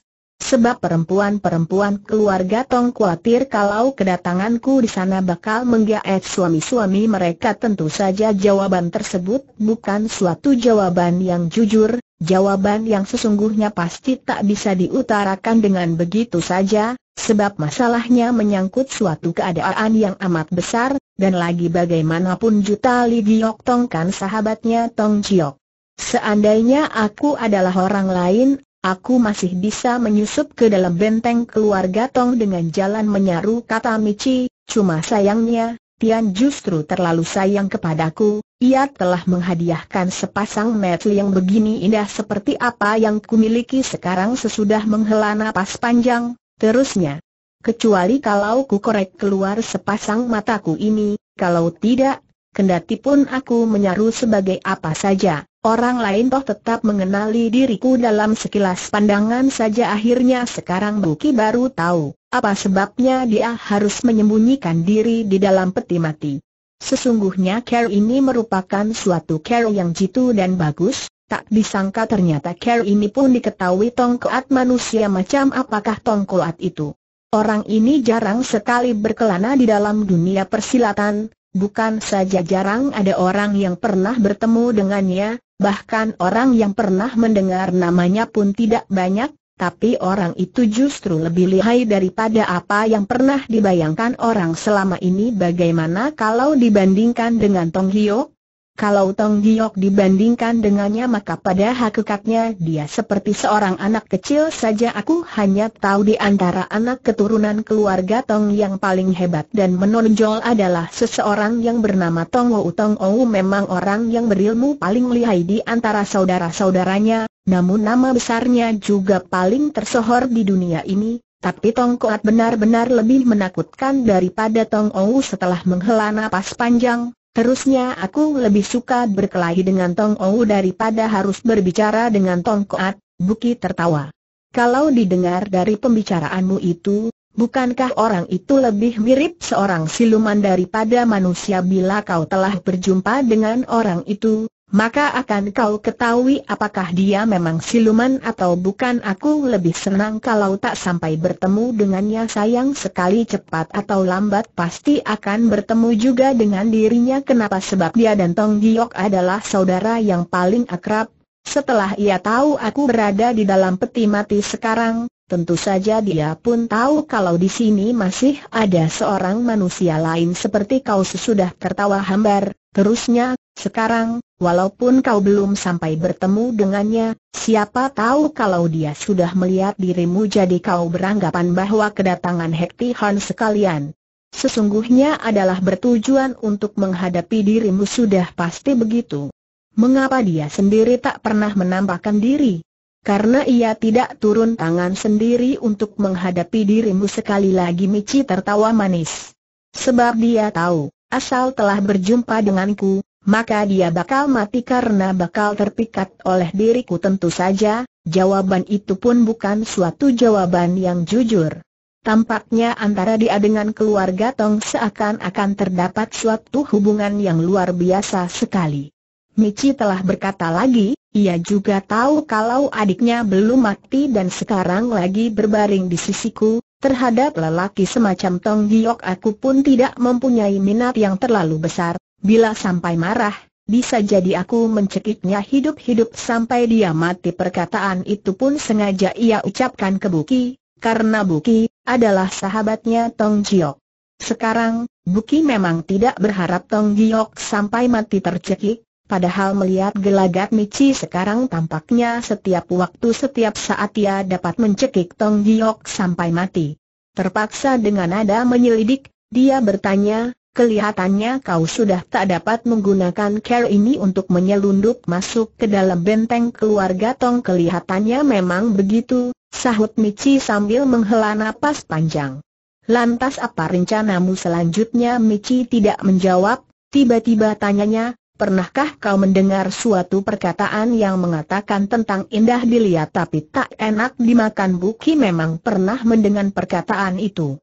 sebab perempuan-perempuan keluarga Tong khawatir kalau kedatanganku di sana bakal menggaet suami-suami mereka tentu saja jawaban tersebut bukan suatu jawaban yang jujur, jawaban yang sesungguhnya pasti tak bisa diutarakan dengan begitu saja, sebab masalahnya menyangkut suatu keadaan yang amat besar, dan lagi bagaimanapun Juta Li Giok Tong kan sahabatnya Tong Chiok. Seandainya aku adalah orang lain, Aku masih bisa menyusup ke dalam benteng keluarga Tong dengan jalan menyaru kata Michi, cuma sayangnya, Tian justru terlalu sayang kepadaku, ia telah menghadiahkan sepasang metli yang begini indah seperti apa yang kumiliki sekarang sesudah menghela napas panjang, terusnya. Kecuali kalau ku korek keluar sepasang mataku ini, kalau tidak, kendati pun aku menyaru sebagai apa saja. Orang lain toh tetap mengenali diriku dalam sekilas pandangan saja akhirnya sekarang Buki baru tahu apa sebabnya dia harus menyembunyikan diri di dalam peti mati. Sesungguhnya care ini merupakan suatu care yang jitu dan bagus, tak disangka ternyata care ini pun diketahui tongkoat manusia macam apakah tongkoat itu. Orang ini jarang sekali berkelana di dalam dunia persilatan, Bukan saja jarang ada orang yang pernah bertemu dengannya, bahkan orang yang pernah mendengar namanya pun tidak banyak, tapi orang itu justru lebih lihai daripada apa yang pernah dibayangkan orang selama ini bagaimana kalau dibandingkan dengan Tong Hiok? Kalau Tong Giok dibandingkan dengannya maka pada hakikatnya dia seperti seorang anak kecil saja aku hanya tahu di antara anak keturunan keluarga Tong yang paling hebat dan menonjol adalah seseorang yang bernama Tong Wu Tong Wu memang orang yang berilmu paling lihai di antara saudara-saudaranya, namun nama besarnya juga paling tersohor di dunia ini, tapi Tong Koat benar-benar lebih menakutkan daripada Tong Ou setelah menghela napas panjang, Harusnya aku lebih suka berkelahi dengan Tong Ou daripada harus berbicara dengan Tong Koat, Buki tertawa. Kalau didengar dari pembicaraanmu itu, bukankah orang itu lebih mirip seorang siluman daripada manusia bila kau telah berjumpa dengan orang itu, maka akan kau ketahui apakah dia memang siluman atau bukan aku lebih senang kalau tak sampai bertemu dengannya sayang sekali cepat atau lambat pasti akan bertemu juga dengan dirinya kenapa sebab dia dan Tong Giok adalah saudara yang paling akrab setelah ia tahu aku berada di dalam peti mati sekarang, tentu saja dia pun tahu kalau di sini masih ada seorang manusia lain seperti kau sesudah tertawa hambar, terusnya sekarang, walaupun kau belum sampai bertemu dengannya, siapa tahu kalau dia sudah melihat dirimu jadi kau beranggapan bahwa kedatangan Hekti Han sekalian sesungguhnya adalah bertujuan untuk menghadapi dirimu sudah pasti begitu. Mengapa dia sendiri tak pernah menambahkan diri? Karena ia tidak turun tangan sendiri untuk menghadapi dirimu sekali lagi Michi tertawa manis. Sebab dia tahu, asal telah berjumpa denganku, maka dia bakal mati karena bakal terpikat oleh diriku tentu saja, jawaban itu pun bukan suatu jawaban yang jujur. Tampaknya antara dia dengan keluarga Tong seakan-akan terdapat suatu hubungan yang luar biasa sekali. Michi telah berkata lagi, ia juga tahu kalau adiknya belum mati dan sekarang lagi berbaring di sisiku, Terhadap lelaki semacam Tong Giok aku pun tidak mempunyai minat yang terlalu besar, Bila sampai marah, bisa jadi aku mencekiknya hidup-hidup sampai dia mati perkataan itu pun sengaja ia ucapkan ke Buki, karena Buki adalah sahabatnya Tong Jiok. Sekarang, Buki memang tidak berharap Tong Jiok sampai mati tercekik, padahal melihat gelagat Michi sekarang tampaknya setiap waktu setiap saat ia dapat mencekik Tong Jiok sampai mati. Terpaksa dengan nada menyelidik, dia bertanya, Kelihatannya kau sudah tak dapat menggunakan care ini untuk menyelundup masuk ke dalam benteng keluarga Tong Kelihatannya memang begitu, sahut Michi sambil menghela napas panjang Lantas apa rencanamu selanjutnya Michi tidak menjawab, tiba-tiba tanyanya Pernahkah kau mendengar suatu perkataan yang mengatakan tentang indah dilihat tapi tak enak dimakan Buki memang pernah mendengar perkataan itu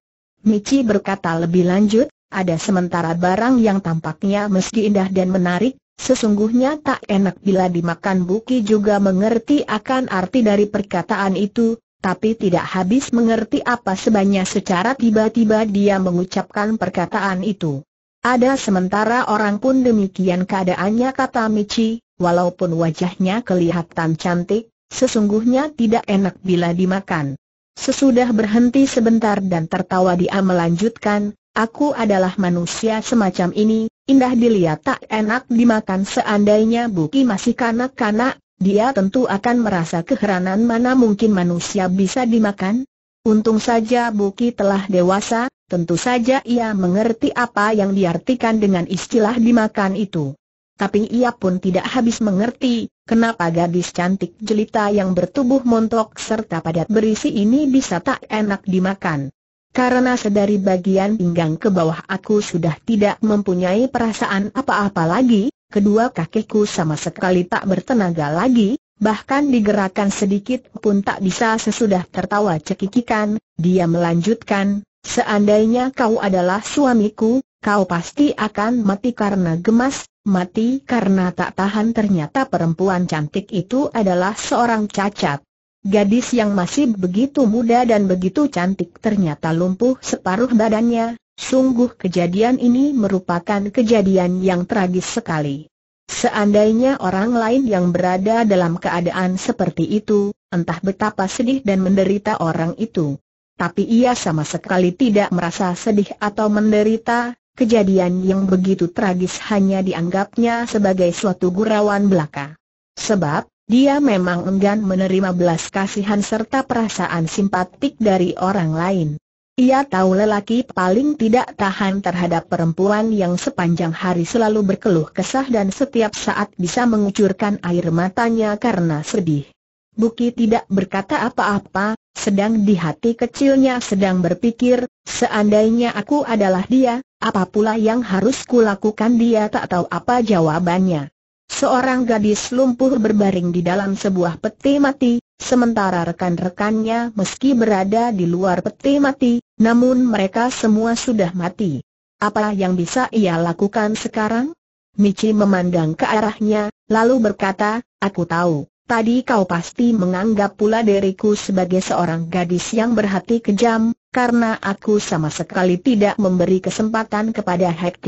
Michi berkata lebih lanjut, ada sementara barang yang tampaknya meski indah dan menarik, sesungguhnya tak enak bila dimakan Buki juga mengerti akan arti dari perkataan itu, tapi tidak habis mengerti apa sebabnya secara tiba-tiba dia mengucapkan perkataan itu. Ada sementara orang pun demikian keadaannya kata Michi, walaupun wajahnya kelihatan cantik, sesungguhnya tidak enak bila dimakan. Sesudah berhenti sebentar dan tertawa dia melanjutkan, Aku adalah manusia semacam ini, indah dilihat tak enak dimakan seandainya Buki masih kanak-kanak, dia tentu akan merasa keheranan mana mungkin manusia bisa dimakan. Untung saja Buki telah dewasa, tentu saja ia mengerti apa yang diartikan dengan istilah dimakan itu. Tapi ia pun tidak habis mengerti, kenapa gadis cantik jelita yang bertubuh montok serta padat berisi ini bisa tak enak dimakan. Karena sedari bagian pinggang ke bawah aku sudah tidak mempunyai perasaan apa-apa lagi, kedua kakiku sama sekali tak bertenaga lagi, bahkan digerakkan sedikit pun tak bisa sesudah tertawa cekikikan, dia melanjutkan, Seandainya kau adalah suamiku, kau pasti akan mati karena gemas, mati karena tak tahan ternyata perempuan cantik itu adalah seorang cacat. Gadis yang masih begitu muda dan begitu cantik ternyata lumpuh separuh badannya, sungguh kejadian ini merupakan kejadian yang tragis sekali. Seandainya orang lain yang berada dalam keadaan seperti itu, entah betapa sedih dan menderita orang itu. Tapi ia sama sekali tidak merasa sedih atau menderita, kejadian yang begitu tragis hanya dianggapnya sebagai suatu gurauan belaka. Sebab, dia memang enggan menerima belas kasihan serta perasaan simpatik dari orang lain. Ia tahu lelaki paling tidak tahan terhadap perempuan yang sepanjang hari selalu berkeluh kesah dan setiap saat bisa mengucurkan air matanya karena sedih. Buki tidak berkata apa-apa, sedang di hati kecilnya sedang berpikir, seandainya aku adalah dia, apa pula yang harus kulakukan dia tak tahu apa jawabannya. Seorang gadis lumpuh berbaring di dalam sebuah peti mati, sementara rekan-rekannya meski berada di luar peti mati, namun mereka semua sudah mati. Apa yang bisa ia lakukan sekarang? Michi memandang ke arahnya, lalu berkata, aku tahu, tadi kau pasti menganggap pula diriku sebagai seorang gadis yang berhati kejam, karena aku sama sekali tidak memberi kesempatan kepada Hek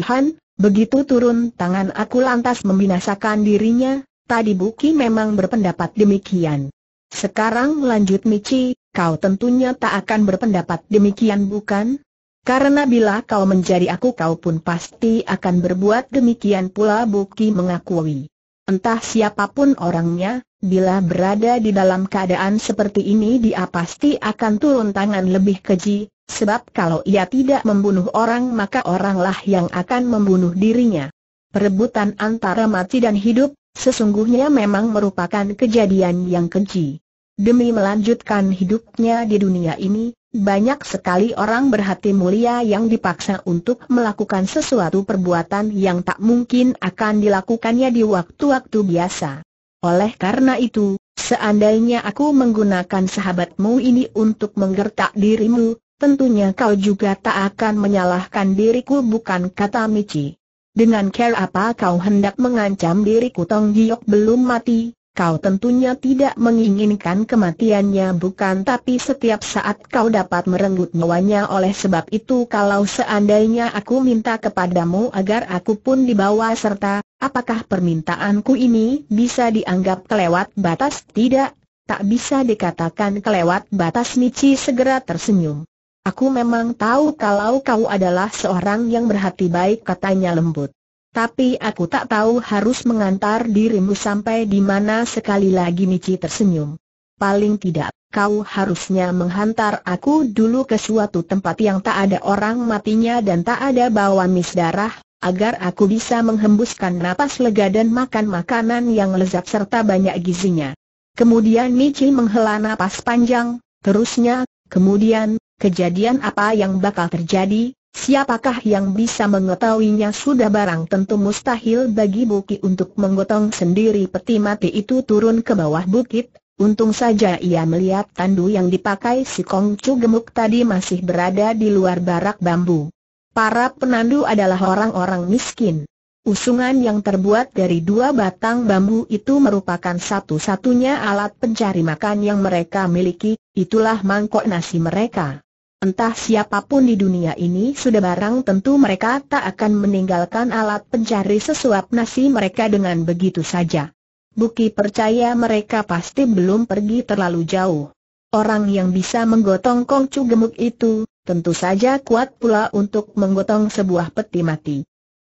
Begitu turun tangan aku lantas membinasakan dirinya, tadi Buki memang berpendapat demikian. Sekarang lanjut Michi, kau tentunya tak akan berpendapat demikian bukan? Karena bila kau menjadi aku kau pun pasti akan berbuat demikian pula Buki mengakui. Entah siapapun orangnya, bila berada di dalam keadaan seperti ini dia pasti akan turun tangan lebih keji, sebab kalau ia tidak membunuh orang maka oranglah yang akan membunuh dirinya. Perebutan antara mati dan hidup, sesungguhnya memang merupakan kejadian yang keji. Demi melanjutkan hidupnya di dunia ini, banyak sekali orang berhati mulia yang dipaksa untuk melakukan sesuatu perbuatan yang tak mungkin akan dilakukannya di waktu-waktu biasa. Oleh karena itu, seandainya aku menggunakan sahabatmu ini untuk menggertak dirimu, tentunya kau juga tak akan menyalahkan diriku bukan kata Michi. Dengan care apa kau hendak mengancam diriku Tong Giok belum mati, Kau tentunya tidak menginginkan kematiannya bukan tapi setiap saat kau dapat merenggut nyawanya oleh sebab itu kalau seandainya aku minta kepadamu agar aku pun dibawa serta, apakah permintaanku ini bisa dianggap kelewat batas? Tidak, tak bisa dikatakan kelewat batas Michi segera tersenyum. Aku memang tahu kalau kau adalah seorang yang berhati baik katanya lembut. Tapi aku tak tahu harus mengantar dirimu sampai di mana sekali lagi Michi tersenyum. Paling tidak, kau harusnya menghantar aku dulu ke suatu tempat yang tak ada orang matinya dan tak ada bawaan mis darah, agar aku bisa menghembuskan napas lega dan makan makanan yang lezat serta banyak gizinya. Kemudian Michi menghela napas panjang, terusnya, kemudian, kejadian apa yang bakal terjadi, Siapakah yang bisa mengetahuinya sudah barang tentu mustahil bagi Buki untuk menggotong sendiri peti mati itu turun ke bawah bukit, untung saja ia melihat tandu yang dipakai si Kongcu gemuk tadi masih berada di luar barak bambu. Para penandu adalah orang-orang miskin. Usungan yang terbuat dari dua batang bambu itu merupakan satu-satunya alat pencari makan yang mereka miliki, itulah mangkok nasi mereka. Entah siapapun di dunia ini sudah barang tentu mereka tak akan meninggalkan alat pencari sesuap nasi mereka dengan begitu saja. Buki percaya mereka pasti belum pergi terlalu jauh. Orang yang bisa menggotong kongcu gemuk itu, tentu saja kuat pula untuk menggotong sebuah peti mati.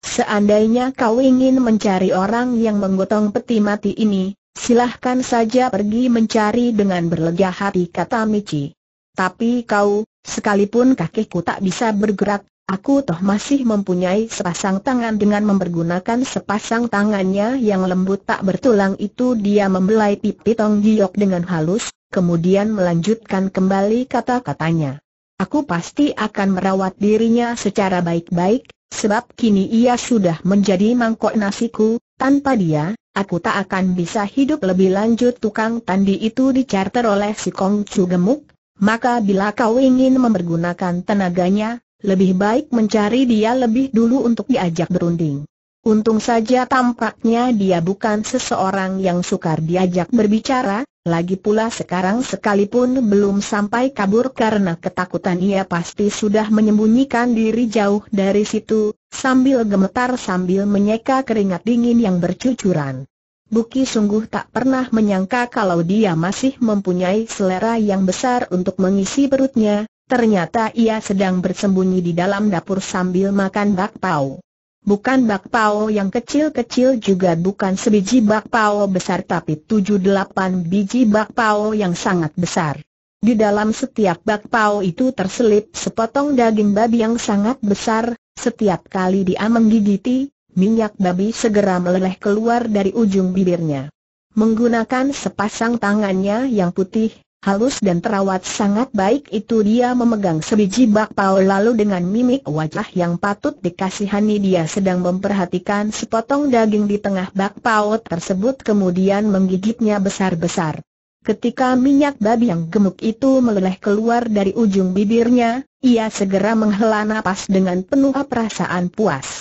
Seandainya kau ingin mencari orang yang menggotong peti mati ini, silahkan saja pergi mencari dengan berlega hati kata Michi. Tapi kau, Sekalipun kakiku tak bisa bergerak, aku toh masih mempunyai sepasang tangan dengan mempergunakan sepasang tangannya yang lembut tak bertulang itu dia membelai pipi Tong Giok dengan halus, kemudian melanjutkan kembali kata-katanya. Aku pasti akan merawat dirinya secara baik-baik, sebab kini ia sudah menjadi mangkok nasiku, tanpa dia, aku tak akan bisa hidup lebih lanjut tukang tandi itu dicarter oleh si Kong Chu gemuk, maka bila kau ingin mempergunakan tenaganya, lebih baik mencari dia lebih dulu untuk diajak berunding. Untung saja tampaknya dia bukan seseorang yang sukar diajak berbicara, lagi pula sekarang sekalipun belum sampai kabur karena ketakutan ia pasti sudah menyembunyikan diri jauh dari situ, sambil gemetar sambil menyeka keringat dingin yang bercucuran. Buki sungguh tak pernah menyangka kalau dia masih mempunyai selera yang besar untuk mengisi perutnya, ternyata ia sedang bersembunyi di dalam dapur sambil makan bakpao. Bukan bakpao yang kecil-kecil juga bukan sebiji bakpao besar tapi tujuh delapan biji bakpao yang sangat besar. Di dalam setiap bakpao itu terselip sepotong daging babi yang sangat besar, setiap kali dia menggigiti, minyak babi segera meleleh keluar dari ujung bibirnya. Menggunakan sepasang tangannya yang putih, halus dan terawat sangat baik itu dia memegang sebiji bakpao lalu dengan mimik wajah yang patut dikasihani dia sedang memperhatikan sepotong daging di tengah bakpao tersebut kemudian menggigitnya besar-besar. Ketika minyak babi yang gemuk itu meleleh keluar dari ujung bibirnya, ia segera menghela napas dengan penuh perasaan puas.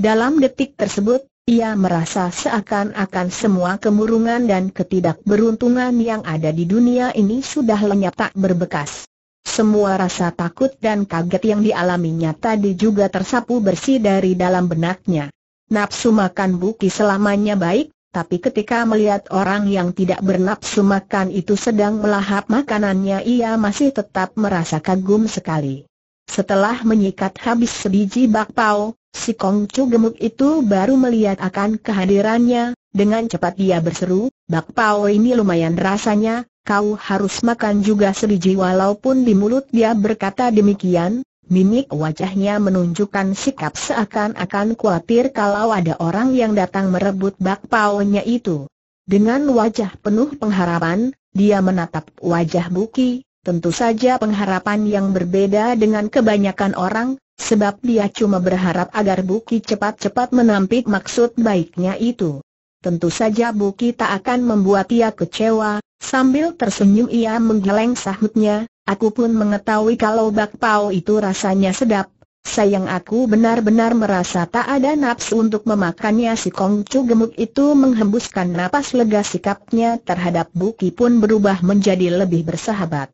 Dalam detik tersebut, ia merasa seakan-akan semua kemurungan dan ketidakberuntungan yang ada di dunia ini sudah lenyap tak berbekas. Semua rasa takut dan kaget yang dialaminya tadi juga tersapu bersih dari dalam benaknya. Nafsu makan buki selamanya baik, tapi ketika melihat orang yang tidak bernafsu makan itu sedang melahap makanannya ia masih tetap merasa kagum sekali. Setelah menyikat habis sebiji bakpao, Si Kongcu gemuk itu baru melihat akan kehadirannya, dengan cepat dia berseru, Bakpao ini lumayan rasanya, kau harus makan juga sebiji walaupun di mulut dia berkata demikian, mimik wajahnya menunjukkan sikap seakan-akan khawatir kalau ada orang yang datang merebut bakpao-nya itu. Dengan wajah penuh pengharapan, dia menatap wajah Buki, tentu saja pengharapan yang berbeda dengan kebanyakan orang, sebab dia cuma berharap agar Buki cepat-cepat menampik maksud baiknya itu. Tentu saja Buki tak akan membuat ia kecewa, sambil tersenyum ia menggeleng sahutnya, aku pun mengetahui kalau bakpao itu rasanya sedap, sayang aku benar-benar merasa tak ada nafsu untuk memakannya si Kongcu gemuk itu menghembuskan napas lega sikapnya terhadap Buki pun berubah menjadi lebih bersahabat.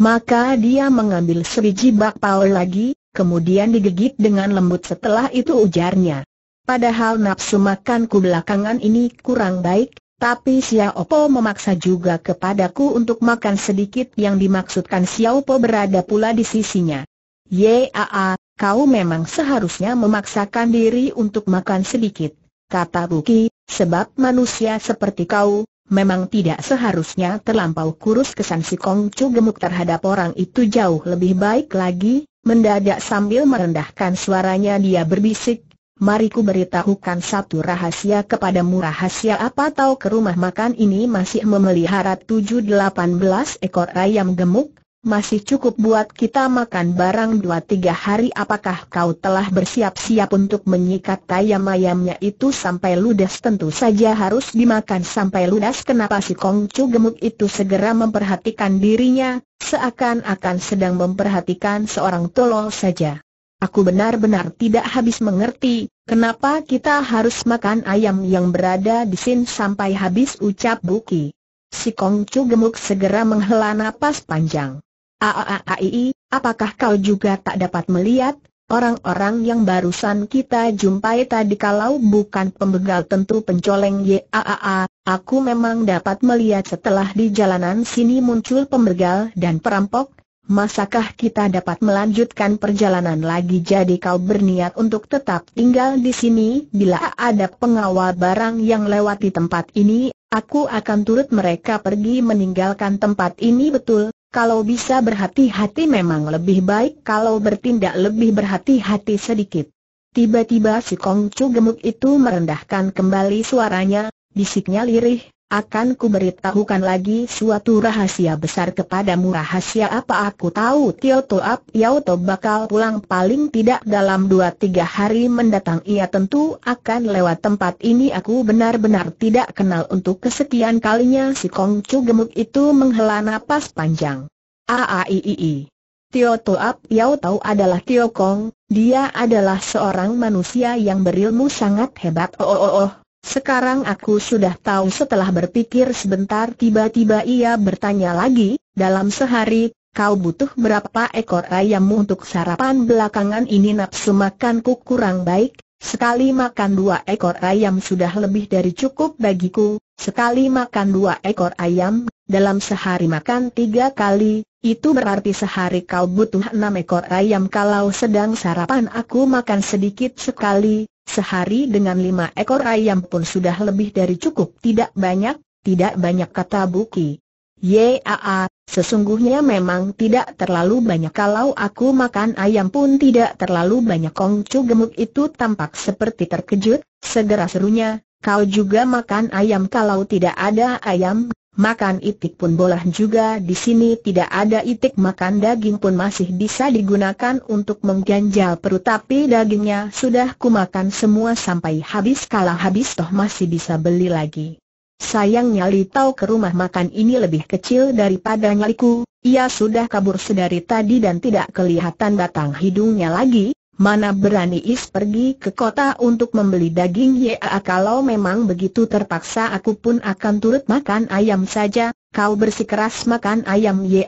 Maka dia mengambil sebiji bakpao lagi, kemudian digigit dengan lembut setelah itu ujarnya. Padahal nafsu makanku belakangan ini kurang baik, tapi Xiao Po memaksa juga kepadaku untuk makan sedikit yang dimaksudkan Xiao Po berada pula di sisinya. Yaa, kau memang seharusnya memaksakan diri untuk makan sedikit, kata Buki, sebab manusia seperti kau, memang tidak seharusnya terlampau kurus kesan si Kongcu gemuk terhadap orang itu jauh lebih baik lagi, Mendadak sambil merendahkan suaranya dia berbisik, Mari ku beritahukan satu rahasia kepadamu Rahasia apa tahu ke rumah makan ini masih memelihara delapan belas ekor ayam gemuk masih cukup buat kita makan barang dua tiga hari apakah kau telah bersiap-siap untuk menyikat ayam-ayamnya itu sampai ludes tentu saja harus dimakan sampai ludes kenapa si Kongcu gemuk itu segera memperhatikan dirinya, seakan-akan sedang memperhatikan seorang tolol saja. Aku benar-benar tidak habis mengerti, kenapa kita harus makan ayam yang berada di sini sampai habis ucap Buki. Si Kongcu gemuk segera menghela napas panjang. Aaaii, apakah kau juga tak dapat melihat, orang-orang yang barusan kita jumpai tadi kalau bukan pembegal tentu pencoleng Yaa, aku memang dapat melihat setelah di jalanan sini muncul pembegal dan perampok, masakah kita dapat melanjutkan perjalanan lagi jadi kau berniat untuk tetap tinggal di sini bila ada pengawal barang yang lewat di tempat ini, aku akan turut mereka pergi meninggalkan tempat ini betul, kalau bisa berhati-hati memang lebih baik kalau bertindak lebih berhati-hati sedikit. Tiba-tiba si Kongcu gemuk itu merendahkan kembali suaranya, bisiknya lirih, akan kuberitahukan lagi suatu rahasia besar kepadamu Rahasia apa aku tahu Tio Toap Yao To bakal pulang paling tidak dalam dua tiga hari mendatang Ia tentu akan lewat tempat ini Aku benar-benar tidak kenal untuk kesekian kalinya Si Kong Chu gemuk itu menghela napas panjang Aaiii Tio Toap Yao To adalah Tio Kong Dia adalah seorang manusia yang berilmu sangat hebat Oh oh oh, oh. Sekarang aku sudah tahu setelah berpikir sebentar tiba-tiba ia bertanya lagi, dalam sehari, kau butuh berapa ekor ayammu untuk sarapan belakangan ini nafsu makanku kurang baik, sekali makan dua ekor ayam sudah lebih dari cukup bagiku, sekali makan dua ekor ayam, dalam sehari makan tiga kali, itu berarti sehari kau butuh enam ekor ayam kalau sedang sarapan aku makan sedikit sekali, Sehari dengan lima ekor ayam pun sudah lebih dari cukup Tidak banyak, tidak banyak kata Buki Yaa, sesungguhnya memang tidak terlalu banyak Kalau aku makan ayam pun tidak terlalu banyak Kongcu gemuk itu tampak seperti terkejut Segera serunya, kau juga makan ayam Kalau tidak ada ayam, makan itik pun boleh juga di sini tidak ada itik makan daging pun masih bisa digunakan untuk mengganjal perut tapi dagingnya sudah kumakan semua sampai habis kalau habis toh masih bisa beli lagi. Sayangnya Li Tau ke rumah makan ini lebih kecil daripada nyaliku, ia sudah kabur sedari tadi dan tidak kelihatan batang hidungnya lagi, Mana berani Is pergi ke kota untuk membeli daging ya kalau memang begitu terpaksa aku pun akan turut makan ayam saja, kau bersikeras makan ayam ya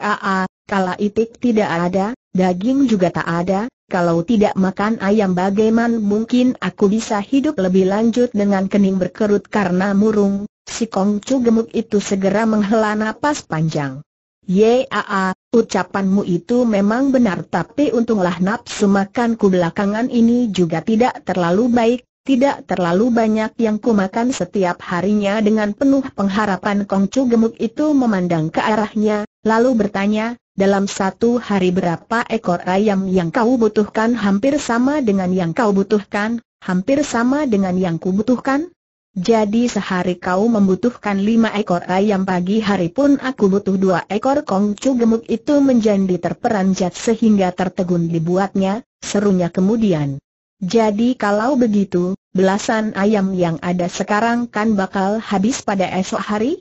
Kalau itik tidak ada, daging juga tak ada, kalau tidak makan ayam bagaimana mungkin aku bisa hidup lebih lanjut dengan kening berkerut karena murung, si Kongcu gemuk itu segera menghela napas panjang. Yaa, ucapanmu itu memang benar tapi untunglah nafsu makanku belakangan ini juga tidak terlalu baik, tidak terlalu banyak yang kumakan setiap harinya dengan penuh pengharapan Kongcu gemuk itu memandang ke arahnya, lalu bertanya, dalam satu hari berapa ekor ayam yang kau butuhkan hampir sama dengan yang kau butuhkan, hampir sama dengan yang kubutuhkan? Jadi sehari kau membutuhkan lima ekor ayam pagi hari pun aku butuh dua ekor kongcu gemuk itu menjadi terperanjat sehingga tertegun dibuatnya, serunya kemudian. Jadi kalau begitu, belasan ayam yang ada sekarang kan bakal habis pada esok hari?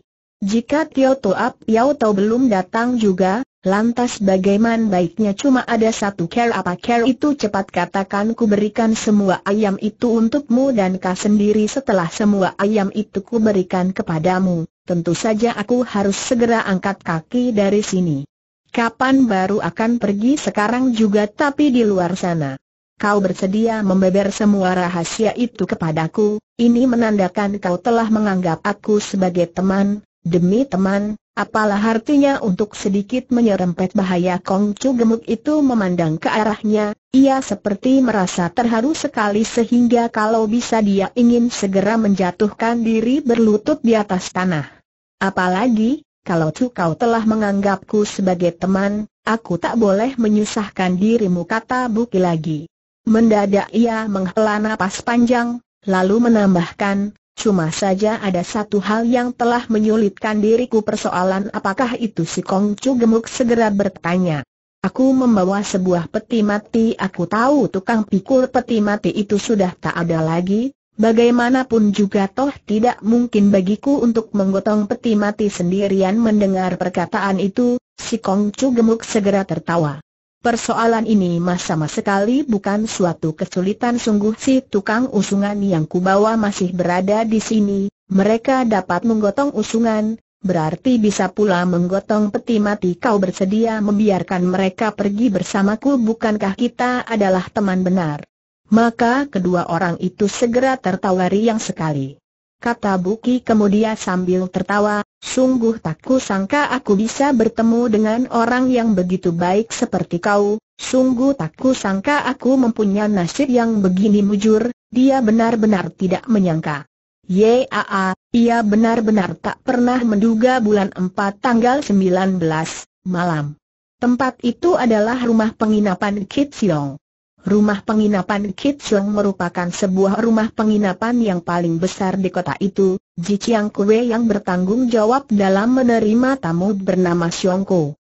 Jika Tio Toap Yau Tau belum datang juga, Lantas bagaiman baiknya cuma ada satu care apa care itu cepat katakan ku berikan semua ayam itu untukmu dan kau sendiri setelah semua ayam itu ku berikan kepadamu, tentu saja aku harus segera angkat kaki dari sini. Kapan baru akan pergi sekarang juga tapi di luar sana. Kau bersedia membeber semua rahasia itu kepadaku, ini menandakan kau telah menganggap aku sebagai teman, demi teman, Apalah artinya untuk sedikit menyerempet bahaya Kong Chu gemuk itu memandang ke arahnya, ia seperti merasa terharu sekali sehingga kalau bisa dia ingin segera menjatuhkan diri berlutut di atas tanah. Apalagi, kalau Chu kau telah menganggapku sebagai teman, aku tak boleh menyusahkan dirimu kata Buki lagi. Mendadak ia menghela napas panjang, lalu menambahkan, Cuma saja ada satu hal yang telah menyulitkan diriku persoalan apakah itu si Kong Chu gemuk segera bertanya. Aku membawa sebuah peti mati aku tahu tukang pikul peti mati itu sudah tak ada lagi, bagaimanapun juga toh tidak mungkin bagiku untuk menggotong peti mati sendirian mendengar perkataan itu, si Kong Chu gemuk segera tertawa. Persoalan ini mah sama sekali bukan suatu kesulitan sungguh si tukang usungan yang kubawa masih berada di sini, mereka dapat menggotong usungan, berarti bisa pula menggotong peti mati kau bersedia membiarkan mereka pergi bersamaku bukankah kita adalah teman benar. Maka kedua orang itu segera tertawari yang sekali kata Buki kemudian sambil tertawa, sungguh tak kusangka aku bisa bertemu dengan orang yang begitu baik seperti kau, sungguh tak kusangka aku mempunyai nasib yang begini mujur, dia benar-benar tidak menyangka. Yaa, ia benar-benar tak pernah menduga bulan empat tanggal sembilan belas malam. Tempat itu adalah rumah penginapan Kit Siong. Rumah penginapan Kit Kitchung merupakan sebuah rumah penginapan yang paling besar di kota itu, Ji Chiang Kue yang bertanggung jawab dalam menerima tamu bernama Xiongko.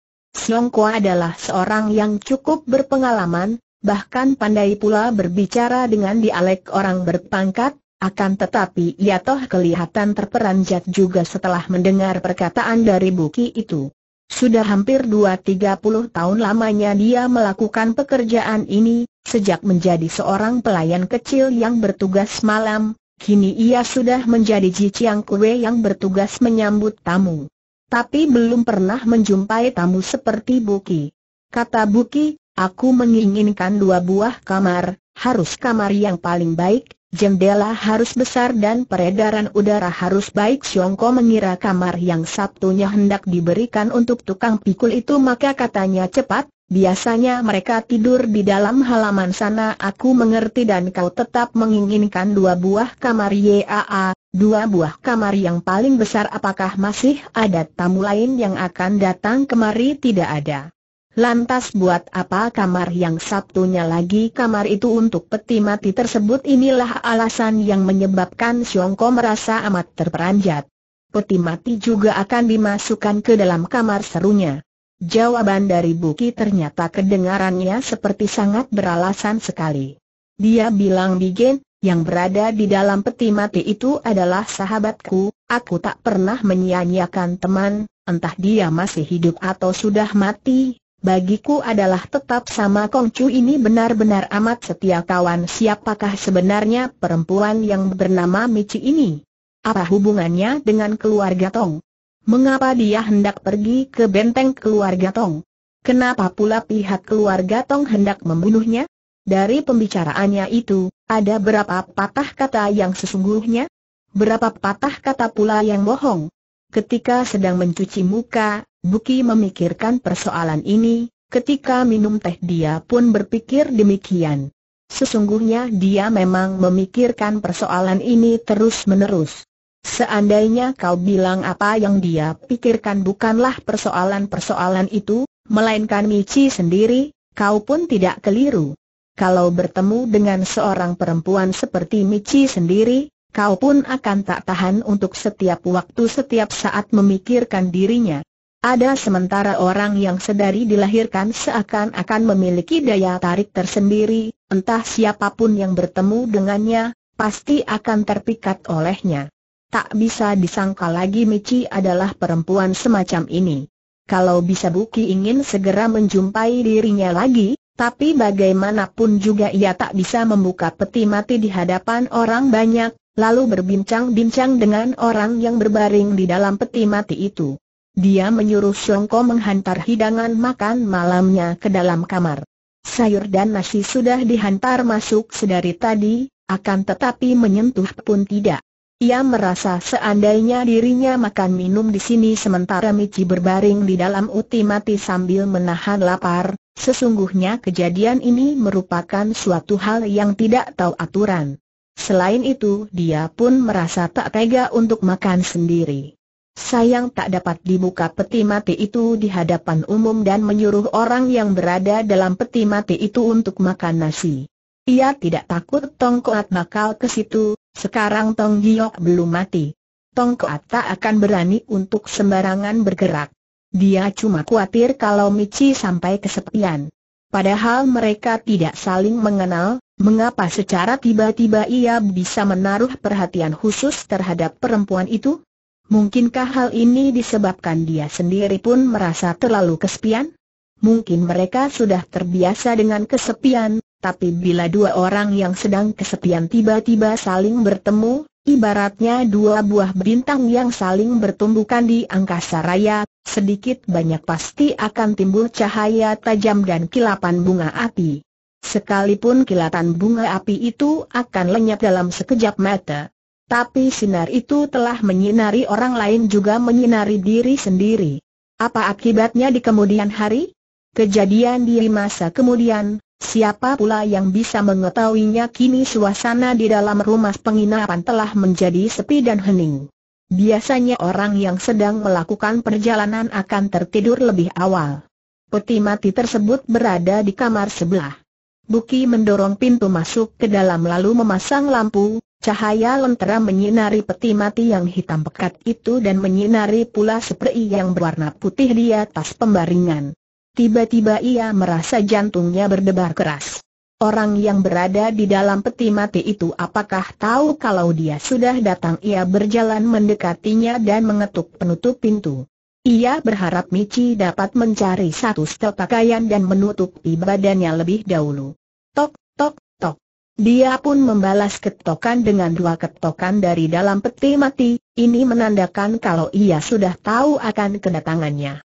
Ko adalah seorang yang cukup berpengalaman, bahkan pandai pula berbicara dengan dialek orang berpangkat, akan tetapi ia toh kelihatan terperanjat juga setelah mendengar perkataan dari Buki itu. Sudah hampir 2-30 tahun lamanya dia melakukan pekerjaan ini, Sejak menjadi seorang pelayan kecil yang bertugas malam, kini ia sudah menjadi Jiciang Kue yang bertugas menyambut tamu. Tapi belum pernah menjumpai tamu seperti Buki. Kata Buki, aku menginginkan dua buah kamar, harus kamar yang paling baik, jendela harus besar dan peredaran udara harus baik Siongko mengira kamar yang Sabtunya hendak diberikan untuk tukang pikul itu maka katanya cepat, Biasanya mereka tidur di dalam halaman sana aku mengerti dan kau tetap menginginkan dua buah kamar YAA, dua buah kamar yang paling besar apakah masih ada tamu lain yang akan datang kemari tidak ada. Lantas buat apa kamar yang satunya lagi kamar itu untuk peti mati tersebut inilah alasan yang menyebabkan Siongko merasa amat terperanjat. Peti mati juga akan dimasukkan ke dalam kamar serunya. Jawaban dari Buki ternyata kedengarannya seperti sangat beralasan sekali. Dia bilang Bigen, yang berada di dalam peti mati itu adalah sahabatku, aku tak pernah menyia-nyiakan teman, entah dia masih hidup atau sudah mati, bagiku adalah tetap sama Kongcu ini benar-benar amat setia kawan siapakah sebenarnya perempuan yang bernama Michi ini. Apa hubungannya dengan keluarga Tong? mengapa dia hendak pergi ke benteng keluarga Tong? Kenapa pula pihak keluarga Tong hendak membunuhnya? Dari pembicaraannya itu, ada berapa patah kata yang sesungguhnya? Berapa patah kata pula yang bohong? Ketika sedang mencuci muka, Buki memikirkan persoalan ini, ketika minum teh dia pun berpikir demikian. Sesungguhnya dia memang memikirkan persoalan ini terus-menerus. Seandainya kau bilang apa yang dia pikirkan bukanlah persoalan-persoalan itu, melainkan Michi sendiri, kau pun tidak keliru. Kalau bertemu dengan seorang perempuan seperti Michi sendiri, kau pun akan tak tahan untuk setiap waktu setiap saat memikirkan dirinya. Ada sementara orang yang sedari dilahirkan seakan-akan memiliki daya tarik tersendiri, entah siapapun yang bertemu dengannya, pasti akan terpikat olehnya. Tak bisa disangka lagi Michi adalah perempuan semacam ini. Kalau bisa Buki ingin segera menjumpai dirinya lagi, tapi bagaimanapun juga ia tak bisa membuka peti mati di hadapan orang banyak, lalu berbincang-bincang dengan orang yang berbaring di dalam peti mati itu. Dia menyuruh Songko menghantar hidangan makan malamnya ke dalam kamar. Sayur dan nasi sudah dihantar masuk sedari tadi, akan tetapi menyentuh pun tidak. Ia merasa seandainya dirinya makan minum di sini sementara Michi berbaring di dalam uti mati sambil menahan lapar, sesungguhnya kejadian ini merupakan suatu hal yang tidak tahu aturan. Selain itu dia pun merasa tak tega untuk makan sendiri. Sayang tak dapat dibuka peti mati itu di hadapan umum dan menyuruh orang yang berada dalam peti mati itu untuk makan nasi. Ia tidak takut Tongkoat nakal ke situ, sekarang Tong Giok belum mati. Tong Koat tak akan berani untuk sembarangan bergerak. Dia cuma khawatir kalau Michi sampai kesepian. Padahal mereka tidak saling mengenal, mengapa secara tiba-tiba ia bisa menaruh perhatian khusus terhadap perempuan itu? Mungkinkah hal ini disebabkan dia sendiri pun merasa terlalu kesepian? Mungkin mereka sudah terbiasa dengan kesepian, tapi bila dua orang yang sedang kesepian tiba-tiba saling bertemu, ibaratnya dua buah bintang yang saling bertumbukan di angkasa raya, sedikit banyak pasti akan timbul cahaya tajam dan kilapan bunga api. Sekalipun kilatan bunga api itu akan lenyap dalam sekejap mata, tapi sinar itu telah menyinari orang lain juga menyinari diri sendiri. Apa akibatnya di kemudian hari? Kejadian di masa kemudian, Siapa pula yang bisa mengetahuinya kini suasana di dalam rumah penginapan telah menjadi sepi dan hening. Biasanya orang yang sedang melakukan perjalanan akan tertidur lebih awal. Peti mati tersebut berada di kamar sebelah. Buki mendorong pintu masuk ke dalam lalu memasang lampu, cahaya lentera menyinari peti mati yang hitam pekat itu dan menyinari pula seprai yang berwarna putih di atas pembaringan. Tiba-tiba ia merasa jantungnya berdebar keras. Orang yang berada di dalam peti mati itu apakah tahu kalau dia sudah datang ia berjalan mendekatinya dan mengetuk penutup pintu. Ia berharap Michi dapat mencari satu setel pakaian dan menutup ibadahnya lebih dahulu. Tok, tok, tok. Dia pun membalas ketokan dengan dua ketokan dari dalam peti mati, ini menandakan kalau ia sudah tahu akan kedatangannya.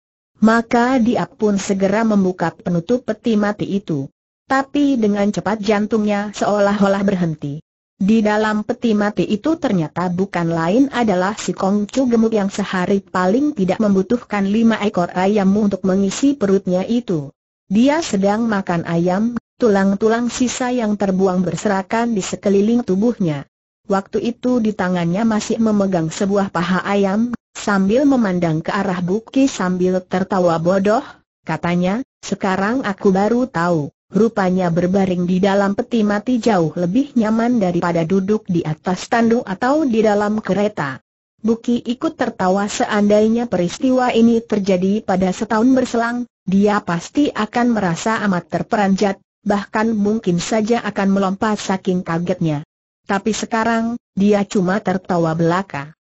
Maka dia pun segera membuka penutup peti mati itu. Tapi dengan cepat jantungnya seolah-olah berhenti. Di dalam peti mati itu ternyata bukan lain adalah si Kongcu gemuk yang sehari paling tidak membutuhkan lima ekor ayam untuk mengisi perutnya itu. Dia sedang makan ayam, tulang-tulang sisa yang terbuang berserakan di sekeliling tubuhnya. Waktu itu di tangannya masih memegang sebuah paha ayam, Sambil memandang ke arah Buki sambil tertawa bodoh, katanya, sekarang aku baru tahu, rupanya berbaring di dalam peti mati jauh lebih nyaman daripada duduk di atas tandu atau di dalam kereta. Buki ikut tertawa seandainya peristiwa ini terjadi pada setahun berselang, dia pasti akan merasa amat terperanjat, bahkan mungkin saja akan melompat saking kagetnya. Tapi sekarang, dia cuma tertawa belaka.